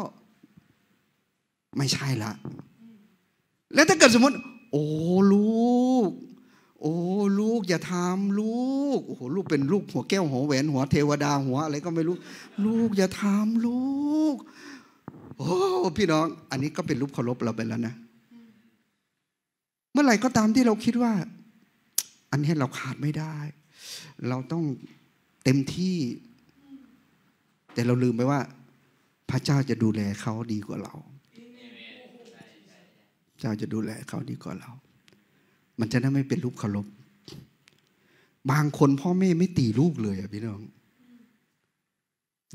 Speaker 1: ไม่ใช่ละ แล้วถ้าเกิดสมมติโอ้ลูก โอ้ลูกอย่าทำลูกโอ้โหลูกเป็นลูกหัว แก้วหัวแหวนหัว เทวดาหัวอะไรก็ไม่รู้ลูกอย่าทำลูกโอ้พี่น้อง อันนี้ก็เป็นรูปเคารพเราไปแล้วนะเมื่อไหร่ก็ตามที่เราคิดว่า อันนี้เราขาดไม่ได้ เราต้องเต็มที่ แต่เราลืมไปว่า พระเจ้าจะดูแลเขาดีกว่าเราเจ้าจะดูแลเขาดีกว่าเรา มันจะได้ไม่เป็นรูปเคารพบางคนพ่อแม่ไม่ตีลูกเลยอะพี่น้อง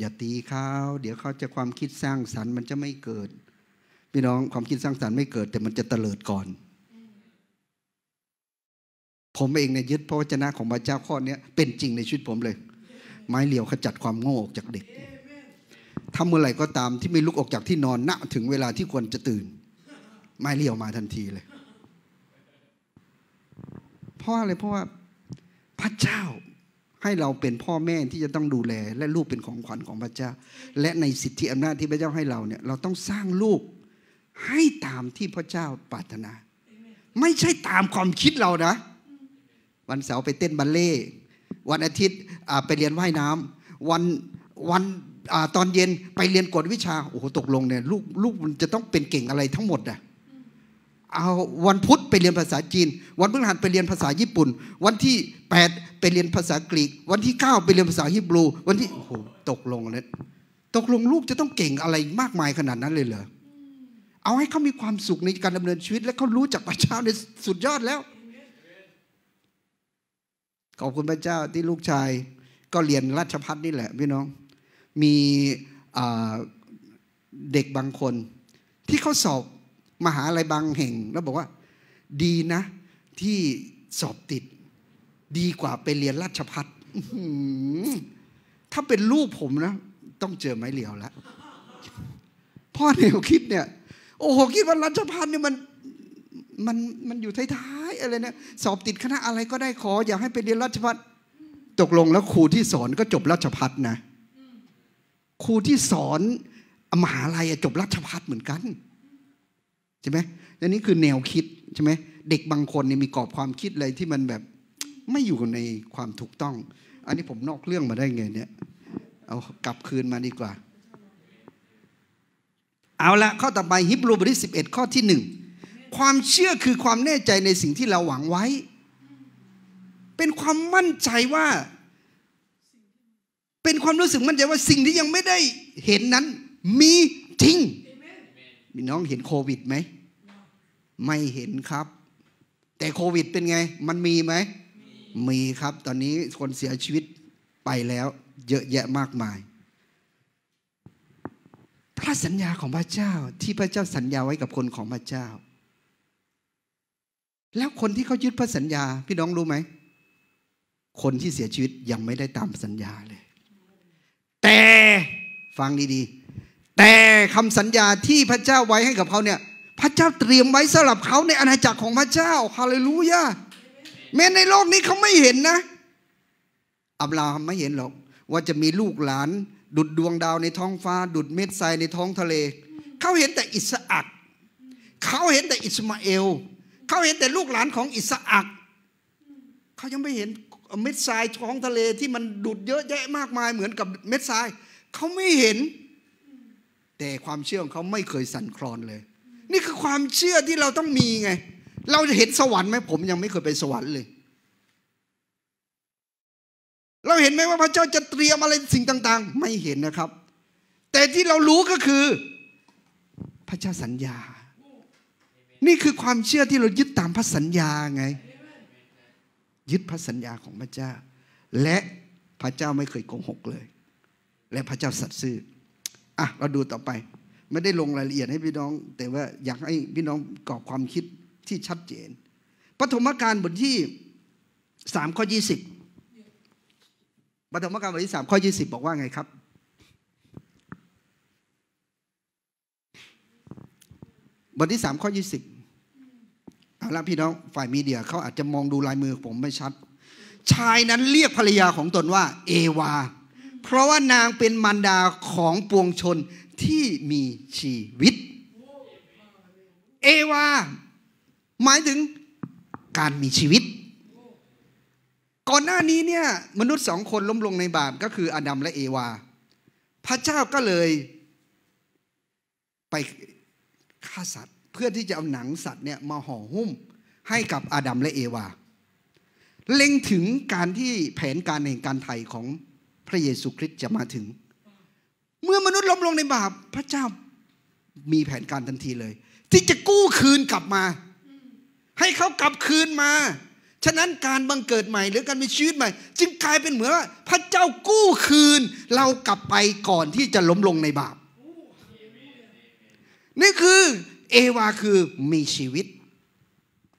Speaker 1: อย่าตีเขาเดี๋ยวเขาจะความคิดสร้างสรรค์มันจะไม่เกิดพี่น้องความคิดสร้างสรรค์ไม่เกิดแต่มันจะเตลิดก่อน ผมเองเนี่ยยึดพระวจนะของพระเจ้าข้อเนี้ยเป็นจริงในชีวิตผมเลย ไม้เหลียวขจัดความโง่ออกจากเด็กทำเมื่อไหร่ก็ตามที่ไม่ลุกออกจากที่นอนณถึงเวลาที่ควรจะตื่น ไม้เหลียวมาทันทีเลยเพราะอะไรเพราะว่าพระเจ้าให้เราเป็นพ่อแม่ที่จะต้องดูแล และลูกเป็นของขวัญของพระเจ้าและในสิทธิอำนาจที่พระเจ้าให้เราเนี่ย เราต้องสร้างลูกให้ตามที่พระเจ้าปรารถนา ไม่ใช่ตามความคิดเรานะ วันเสาร์ไปเต้นบัลเล่วันอาทิตย์ไปเรียนว่ายน้ำ วันวันตอนเย็นไปเรียนกฎวิชาโอ้โหตกลงเนี่ยลูกลูกมันจะต้องเป็นเก่งอะไรทั้งหมดอะ่ะเอาวันพุธไปเรียนภาษาจีน วันพฤหัสไปเรียนภาษาญี่ปุ่น วันที่8ไปเรียนภาษากรีกวันที่9ไปเรียนภาษาฮิบรู วันที่โอ้โหตกลงเลยตกลงลูกจะต้องเก่งอะไรมากมายขนาดนั้นเลยเหรอเอาให้เขามีความสุขในการดำเนินชีวิต และเขารู้จักพระเจ้าในสุดยอดแล้วขอบคุณพระเจ้าที่ลูกชายก็เรียนราชพัฒนี่แหละพี่น้อง มีเด็กบางคน ที่เขาสอบมหาลัยบางแห่ง แล้วบอกว่า ดีนะ ที่สอบติด ดีกว่าไปเรียนราชพัฒน์ถ้าเป็นลูกผมนะต้องเจอไม้เหลียวแล้วพ่อแนวคิดเนี่ยโอ้โหคิดว่ารัชพัฒน์เนี่ยมันมันมันอยู่ท้ายๆอะไรเนี่ยสอบติดคณะ อะไรก็ได้ขออยากให้ไปเรียนราชพัฒน์ตกลงแล้ว ครูที่สอนก็จบราชพัฒน์นะครูที่สอนมหาลัยจบราชพัฒน์เหมือนกันใช่ไหมอันนี้คือแนวคิดใช่ไหมเด็กบางคนเนี่ยมีกรอบความคิดอะไรที่มันแบบไม่อยู่ในความถูกต้อง อันนี้ผมนอกเรื่องมาได้ไงเนี่ย เอากลับคืนมาดีกว่า เอาละข้อต่อไปฮิบรูบทที่11 ข้อที่หนึ่ง ความเชื่อคือความแน่ใจในสิ่งที่เราหวังไว้ เป็นความมั่นใจว่า เป็นความรู้สึกมั่นใจว่าสิ่งที่ยังไม่ได้เห็นนั้น มีจริงมีน้องเห็นโควิดไหมไม่เห็นครับ แต่โควิดเป็นไง มันมีไหมมีครับ ตอนนี้คนเสียชีวิตไปแล้ว เยอะแยะมากมาย พระสัญญาของพระเจ้าที่พระเจ้าสัญญาไว้กับคนของพระเจ้า แล้วคนที่เขายึดพระสัญญาพี่น้องรู้ไหมคนที่เสียชีวิตยังไม่ได้ตามสัญญาเลย แต่ฟังดีๆแต่คำสัญญาที่พระเจ้าไว้ให้กับเขาเนี่ยพระเจ้าเตรียมไว้สำหรับเขาในอาณาจักรของพระเจ้าฮาเลลูยาแม้ในโลกนี้เขาไม่เห็นนะอับราฮัมไม่เห็นหรอก ว่าจะมีลูกหลาน ดุดดวงดาวในท้องฟ้า ดุดเม็ดทรายในท้องทะเลเขาเห็นแต่อิสอักเขาเห็นแต่อิสมาเอลเขาเห็นแต่ลูกหลานของอิสอักเขายังไม่เห็นเม็ดทรายท้องทะเลที่มันดุดเยอะแยะมากมายเหมือนกับเม็ดทรายเขาไม่เห็นแต่ความเชื่อของเขาไม่เคยสั่นคลอนเลย นี่คือความเชื่อที่เราต้องมีไง เราจะเห็นสวรรค์ไหมผมยังไม่เคยไปสวรรค์เลย เราเห็นไหมว่าพระเจ้าจะเตรียมอะไรสิ่งต่าง ๆ ไม่เห็นนะครับ แต่ที่เรารู้ก็คือพระเจ้าสัญญา นี่คือความเชื่อที่เรายึดตามพระสัญญาไง ยึดพระสัญญาของพระเจ้า และพระเจ้าไม่เคยโกหกเลย และพระเจ้าสัตย์ซื่อ่ะเราดูต่อไป ไม่ได้ลงรายละเอียดให้พี่น้อง แต่ว่าอยากให้พี่น้องกรอบความคิดที่ชัดเจนปฐมกาลบทที่สามข้อยี่สิบปฐมกาลบทที่สามข้อยี่สิบบอกว่าไงครับ บทที่สามข้อยี่สิบเอาละพี่น้องฝ่ายมีเดียเขาอาจจะมองดูลายมือผมไม่ชัด ชายนั้นเรียกภรรยาของตนว่าเอวาเพราะว่านางเป็นมารดาของปวงชนที่มีชีวิต เอวา หมายถึงการมีชีวิต ก่อนหน้านี้เนี่ยมนุษย์สองคนล้มลงในบาปก็คืออาดัมและเอวา พระเจ้าก็เลย ไปฆ่าสัตว์เพื่อที่จะเอาหนังสัตว์เนี่ยมาห่อหุ้มให้กับอาดัมและเอวา เล็งถึงการที่แผนการแห่งการไถ่ของพระเยซูคริสต์จะมาถึง เมื่อมนุษย์ล้มลงในบาป พระเจ้ามีแผนการทันทีเลย ที่จะกู้คืนกลับมา ให้เขากลับคืนมาฉะนั้นการบังเกิดใหม่หรือการมีชีวิตใหม่ จึงกลายเป็นเหมือนว่า พระเจ้ากู้คืนเรากลับไปก่อนที่จะล้มลงในบาปนี่คือเอวาคือมีชีวิต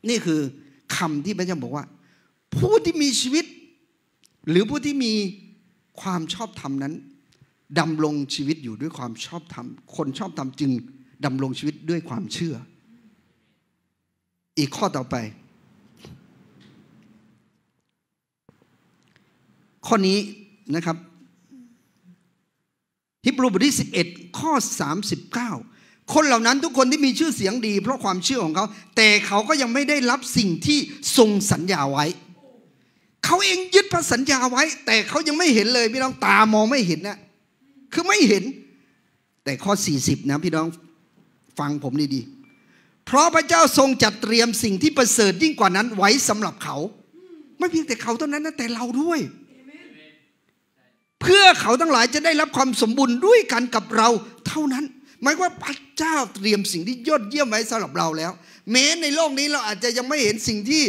Speaker 1: นี่คือคำที่พระเจ้าบอกว่า ผู้ที่มีชีวิต หรือผู้ที่มีความชอบธรรมนั้นดำรงชีวิตอยู่ด้วยความชอบธรรม คนชอบธรรมจึงดำรงชีวิตด้วยความเชื่อ อีกข้อต่อไป ข้อนี้นะครับฮิบรูบทที่ 11ข้อ39 คนเหล่านั้นทุกคนที่มีชื่อเสียงดี เพราะความเชื่อของเขา แต่เขาก็ยังไม่ได้รับสิ่งที่ทรงสัญญาไว้เขาเองยึดพระสัญญาไว้ แต่เขายังไม่เห็นเลยพี่น้องตามองไม่เห็นนะคือไม่เห็น แต่ข้อ40นะพี่น้องฟังผมดีๆเพราะพระเจ้าทรงจัดเตรียมสิ่งที่ประเสริฐยิ่งกว่านั้น ไว้สำหรับเขา ไม่เพียงแต่เขาเท่านั้นนะแต่เราด้วยเพื่อเขาทั้งหลายจะได้รับความสมบูรณ์ด้วยกันกับเรา เท่านั้นหมายว่าพระเจ้าเตรียมสิ่งที่ยอดเยี่ยมไว้สำหรับเราแล้ว แม้ในโลกนี้เราอาจจะยังไม่เห็นสิ่งที่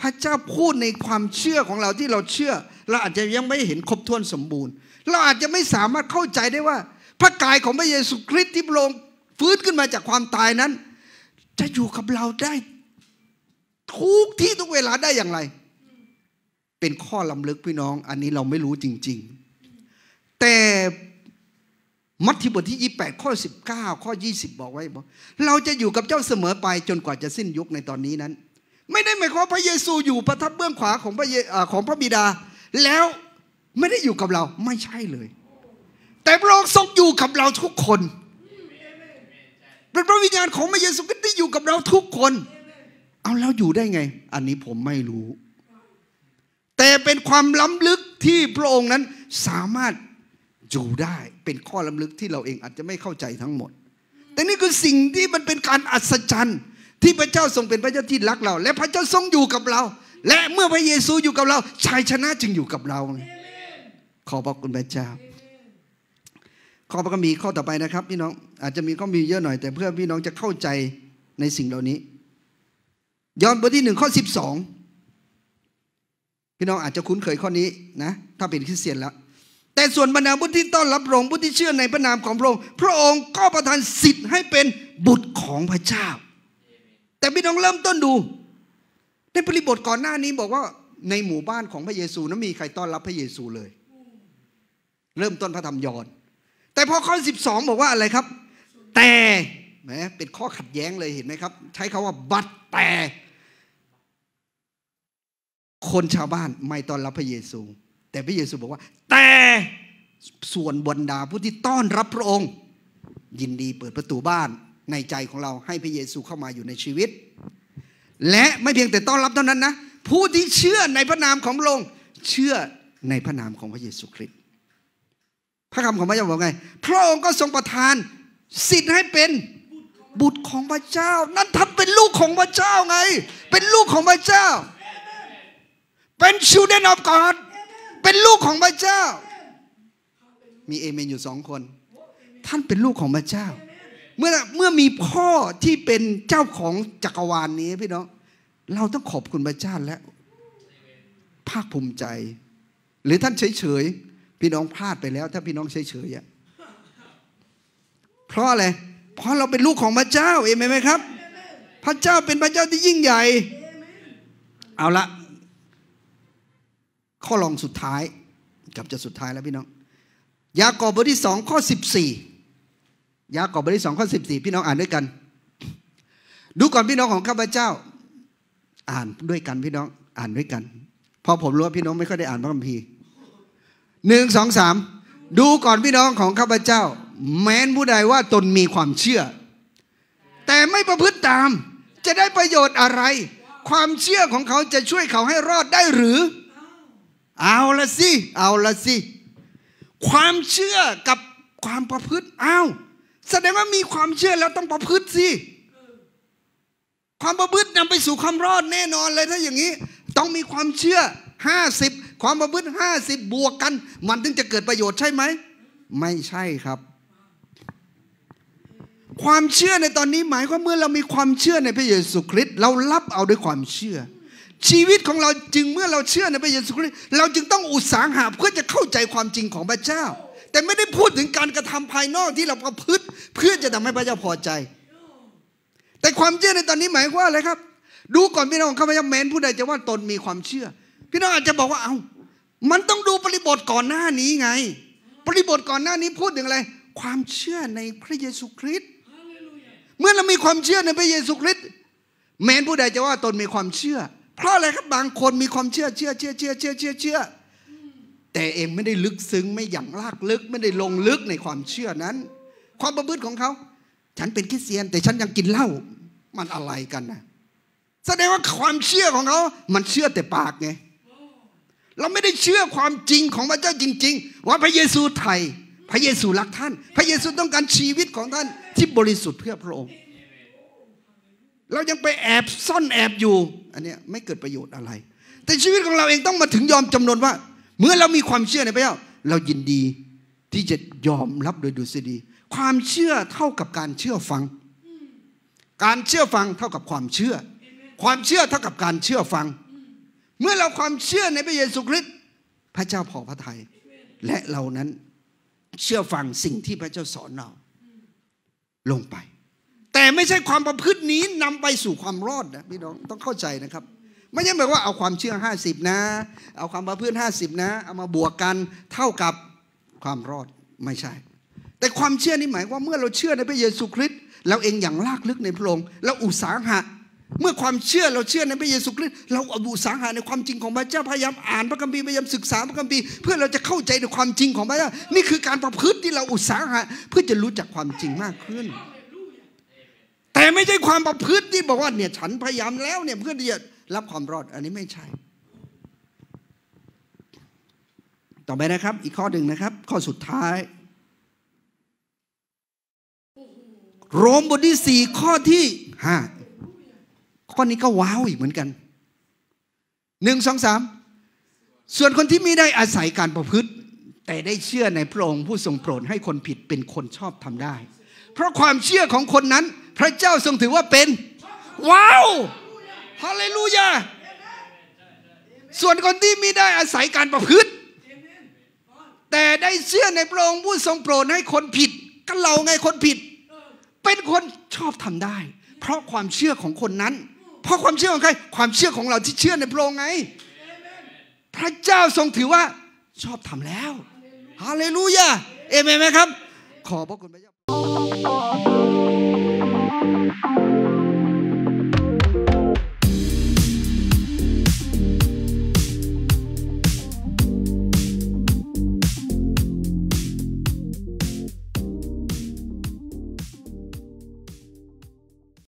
Speaker 1: พระเจ้าพูดในความเชื่อของเราที่เราเชื่อ เราอาจจะยังไม่เห็นครบถ้วนสมบูรณ์ เราอาจจะไม่สามารถเข้าใจได้ว่า พระกายของพระเยซูคริสต์ที่พระองค์ฟื้นขึ้นมาจากความตายนั้น จะอยู่กับเราได้ ทุกที่ทุกเวลาได้อย่างไร เป็นข้อลำลึกพี่น้อง อันนี้เราไม่รู้จริง ๆ แต่มัทธิวบทที่ 28 ข้อ 19 ข้อ 20 บอกไว้บอกเราจะอยู่กับเจ้าเสมอไป จนกว่าจะสิ้นยุคในตอนนี้นั้นไม่ได้หมายความพระเยซูอยู่ประทับเบื้องขวาของพระเยของพระบิดา แล้วไม่ได้อยู่กับเราไม่ใช่เลย แต่พระองค์ทรงอยู่กับเราทุกคนเป็นพระวิญญาณของพระเยซูก็ได้อยู่กับเราทุกคน เอาแล้วอยู่ได้ไง อันนี้ผมไม่รู้ แต่เป็นความล้ำลึกที่พระองค์นั้นสามารถอยู่ได้เป็นข้อล้ำลึกที่เราเองอาจจะไม่เข้าใจทั้งหมด แต่นี่คือสิ่งที่มันเป็นการอัศจรรย์ที่พระเจ้าทรงเป็นพระเจ้าที่รักเรา และพระเจ้าทรงอยู่กับเรา และเมื่อพระเยซูอยู่กับเราชัยชนะจึงอยู่กับเราขอบพระคุณพระเจ้าข้อพระคัมภีร์ข้อต่อไปนะครับพี่น้องอาจจะมีข้อมีเยอะหน่อยแต่ เพื่อพี่น้องจะเข้าใจในสิ่งเหล่านี้ยอห์นบทที่หนึ่งข้อสิบสองพี่น้องอาจจะคุ้นเคยข้อนี้นะ ถ้าเป็นคริสเตียนแล้ว แต่ส่วนบรรดาผู้ที่ต้อนรับพระองค์ผู้ที่เชื่อในพระนามของพระองค์พระองค์ก็ประทานสิทธิ์ให้เป็นบุตรของพระเจ้าแต่พี่น้องเริ่มต้นดู ในบริบทก่อนหน้านี้บอกว่า ในหมู่บ้านของพระเยซูนั้นมีใครต้อนรับพระเยซูเลย เริ่มต้นพระธรรมยอนแต่พอข้อ12 บอกว่าอะไรครับ แต่แหมเป็นข้อขัดแย้งเลยเห็นไหมครับ ใช้คาว่าบัดแต่ คนชาวบ้านไม่ต้อนรับพระเยซู แต่พระเยซูบอกว่า แต่ส่วนบรรดาผู้ที่ต้อนรับพระองค์ ยินดีเปิดประตูบ้านในใจของเราให้พระเยซูเข้ามาอยู่ในชีวิต และไม่เพียงแต่ต้อนรับเท่านั้นนะ ผู้ที่เชื่อในพระนามของพระองค์เชื่อในพระนามของพระเยซูคริสต์พระคำของพระเจ้าบอกไง พระองค์ก็ทรงประทาน สิทธิ์ให้เป็นบุตรของพระเจ้า นั่นท่านเป็นลูกของพระเจ้าไง เป็นลูกของพระเจ้าเป็น children of God เป็นลูกของพระเจ้า มีเอเมนอยู่สองคนท่านเป็นลูกของพระเจ้าเมื่อเมื่อมีพ่อที่เป็นเจ้าของจักรวาลนนี้พี่น้อง เราต้องขอบคุณพระเจ้าและภาคภูมิใจ หรือท่านเฉยๆพี่น้องพลาดไปแล้ว ถ้าพี่น้องเฉยๆเพราะอะไรเพราะเราเป็นลูกของพระเจ้าเองไหมครับ พระเจ้าเป็นพระเจ้าที่ยิ่งใหญ่เอาละข้อลองสุดท้าย กับจะสุดท้ายแล้วพี่น้องยากอบบทที่สองข้อสิบสี่ยากอบบทที่สองข้อสิบสี่พี่น้องอ่านด้วยกัน ดูก่อนพี่น้องของข้าพเจ้า อ่านด้วยกันพี่น้องอ่านด้วยกันพอผมรู้ว่าพี่น้องไม่ค่อยได้อ่านพระคัมภีร์หนึ่งสองสามดูก่อนพี่น้องของข้าพเจ้า แม้นผู้ใดว่าตนมีความเชื่อ แต่ไม่ประพฤติตามจะได้ประโยชน์อะไร ความเชื่อของเขาจะช่วยเขาให้รอดได้หรือ เอาละสิเอาละสิความเชื่อกับความประพฤติอ้าวแสดงว่ามีความเชื่อแล้วต้องประพฤติสิ ความประพฤตินำไปสู่ความรอดแน่นอนเลยถ้าอย่างนี้ ต้องมีความเชื่อห้าสิบความประพฤติห้าสิบบวกกัน มันถึงจะเกิดประโยชน์ใช่ไหม ไม่ใช่ครับ ความเชื่อในตอนนี้หมายความเมื่อเรามีความเชื่อในพระเยซูคริสต์เรารับเอาด้วยความเชื่อ ชีวิตของเราจึงเมื่อเราเชื่อในพระเยซูคริสต์เราจึงต้องอุตสาหะเพื่อจะเข้าใจความจริงของพระเจ้าแต่ไม่ได้พูดถึงการกระทำภายนอกที่เราประพฤติเพื่อจะทำให้พระเจ้าพอใจ แต่ความเชื่อในตอนนี้หมายว่าอะไรครับ ดูก่อนพี่น้องข้าพเจ้าแม้นผู้ใดจะว่าตนมีความเชื่อ พี่น้องอาจจะบอกว่าเอา้า มันต้องดูบริบทก่อนหน้านี้ไงบริบทก่อนหน้านี้พูดถึงอะไร ความเชื่อในพระเยซูคริสต์เมื่อเรามีความเชื่อในพระเยซูคริสต์ แม้นผู้ใดจะว่าตนมีความเชื่อ เพราะอะไรครับ บางคนมีความเชื่อเชื่อเชื่อเชื่อเชื่อเชื่อเชื่อเชื่อแต่เองไม่ได้ลึกซึ้งไม่อย่างลากลึกไม่ได้ลงลึกในความเชื่อนั้น ความประพฤติของเขาฉันเป็นคริสเตียนแต่ฉันยังกินเหล้ามันอะไรกันนะแสดงว่าความเชื่อของเขามันเชื่อแต่ปากไงเราไม่ได้เชื่อความจริงของพระเจ้าจริง ๆ ว่าพระเยซูไทย พระเยซูรักท่าน พระเยซูต้องการชีวิตของท่านที่บริสุทธิ์เพื่อพระองค์เรายังไปแอบซ่อนแอบอยู่อันนี้ไม่เกิดประโยชน์อะไร แต่ชีวิตของเราเองต้องมาถึงยอมจำนนว่าเมื่อเรามีความเชื่อในพระเจ้าเรายินดีที่จะยอมรับโดยดุษฎีความเชื่อเท่ากับการเชื่อฟังการเชื่อฟังเท่ากับความเชื่อความเชื่อเท่ากับการเชื่อฟังเมื่อเราความเชื่อในพระเยซูคริสต์พระเจ้าพอพระทัยและเรานั้นเชื่อฟังสิ่งที่พระเจ้าสอนเราลงไป แต่ไม่ใช่ความประพฤตินี้นำไปสู่ความรอดนะพี่น้องต้องเข้าใจนะครับไม่ใช่หมายว่าเอาความเชื่อ 50 นะ เอาความประพฤติ50 นะเอามาบวกกันเท่ากับความรอดไม่ใช่ แต่ความเชื่อนี่หมายว่าเมื่อเราเชื่อในพระเยซูคริสต์เราเองอย่างลากลึกในพระองค์แล้วอุตสาหะ เมื่อความเชื่อเราเชื่อในพระเยซูคริสต์เราอุูสาหะในความจริงของพระเจ้าพยายามอ่านพระคัมภีร์พยายามศึกษาพระคัมภีร์เพื่อเราจะเข้าใจในความจริงของพระเจ้านี่คือการประพฤติที่เราอุตสาหะ เพื่อจะรู้จักความจริงมากขึ้น แต่ไม่ใช่ความประพฤติที่บอกว่าเนี่ยฉันพยายามแล้วเนี่ยเพื่อที่จะรับความรอด อันนี้ไม่ใช่ ต่อไปนะครับ อีกข้อหนึ่งนะครับ ข้อสุดท้าย โรมบทที่สี่ข้อที่ห้าข้อนี้ก็ว้าวอีกเหมือนกันหนึ่งสองสามส่วนคนที่ไม่ได้อาศัยการประพฤติ แต่ได้เชื่อในพระองค์ผู้ทรงโปรดให้คนผิดเป็นคนชอบทำได้ เพราะความเชื่อของคนนั้น พระเจ้าทรงถือว่าเป็น ว้าวฮาเลลูยา ส่วนคนที่ไม่ได้อาศัยการประพฤติ แต่ได้เชื่อในพระองค์ผู้ทรงโปรดให้คนผิด ก็เราไงคนผิด เป็นคนชอบทำได้ เพราะความเชื่อของคนนั้น เพราะความเชื่อของใคร ความเชื่อของเราที่เชื่อในพระองค์ไงพระเจ้าทรงถือว่าชอบทำแล้วฮาเลลูยาเอเมนไหมครับ ขอบพระคุณพระเจ้า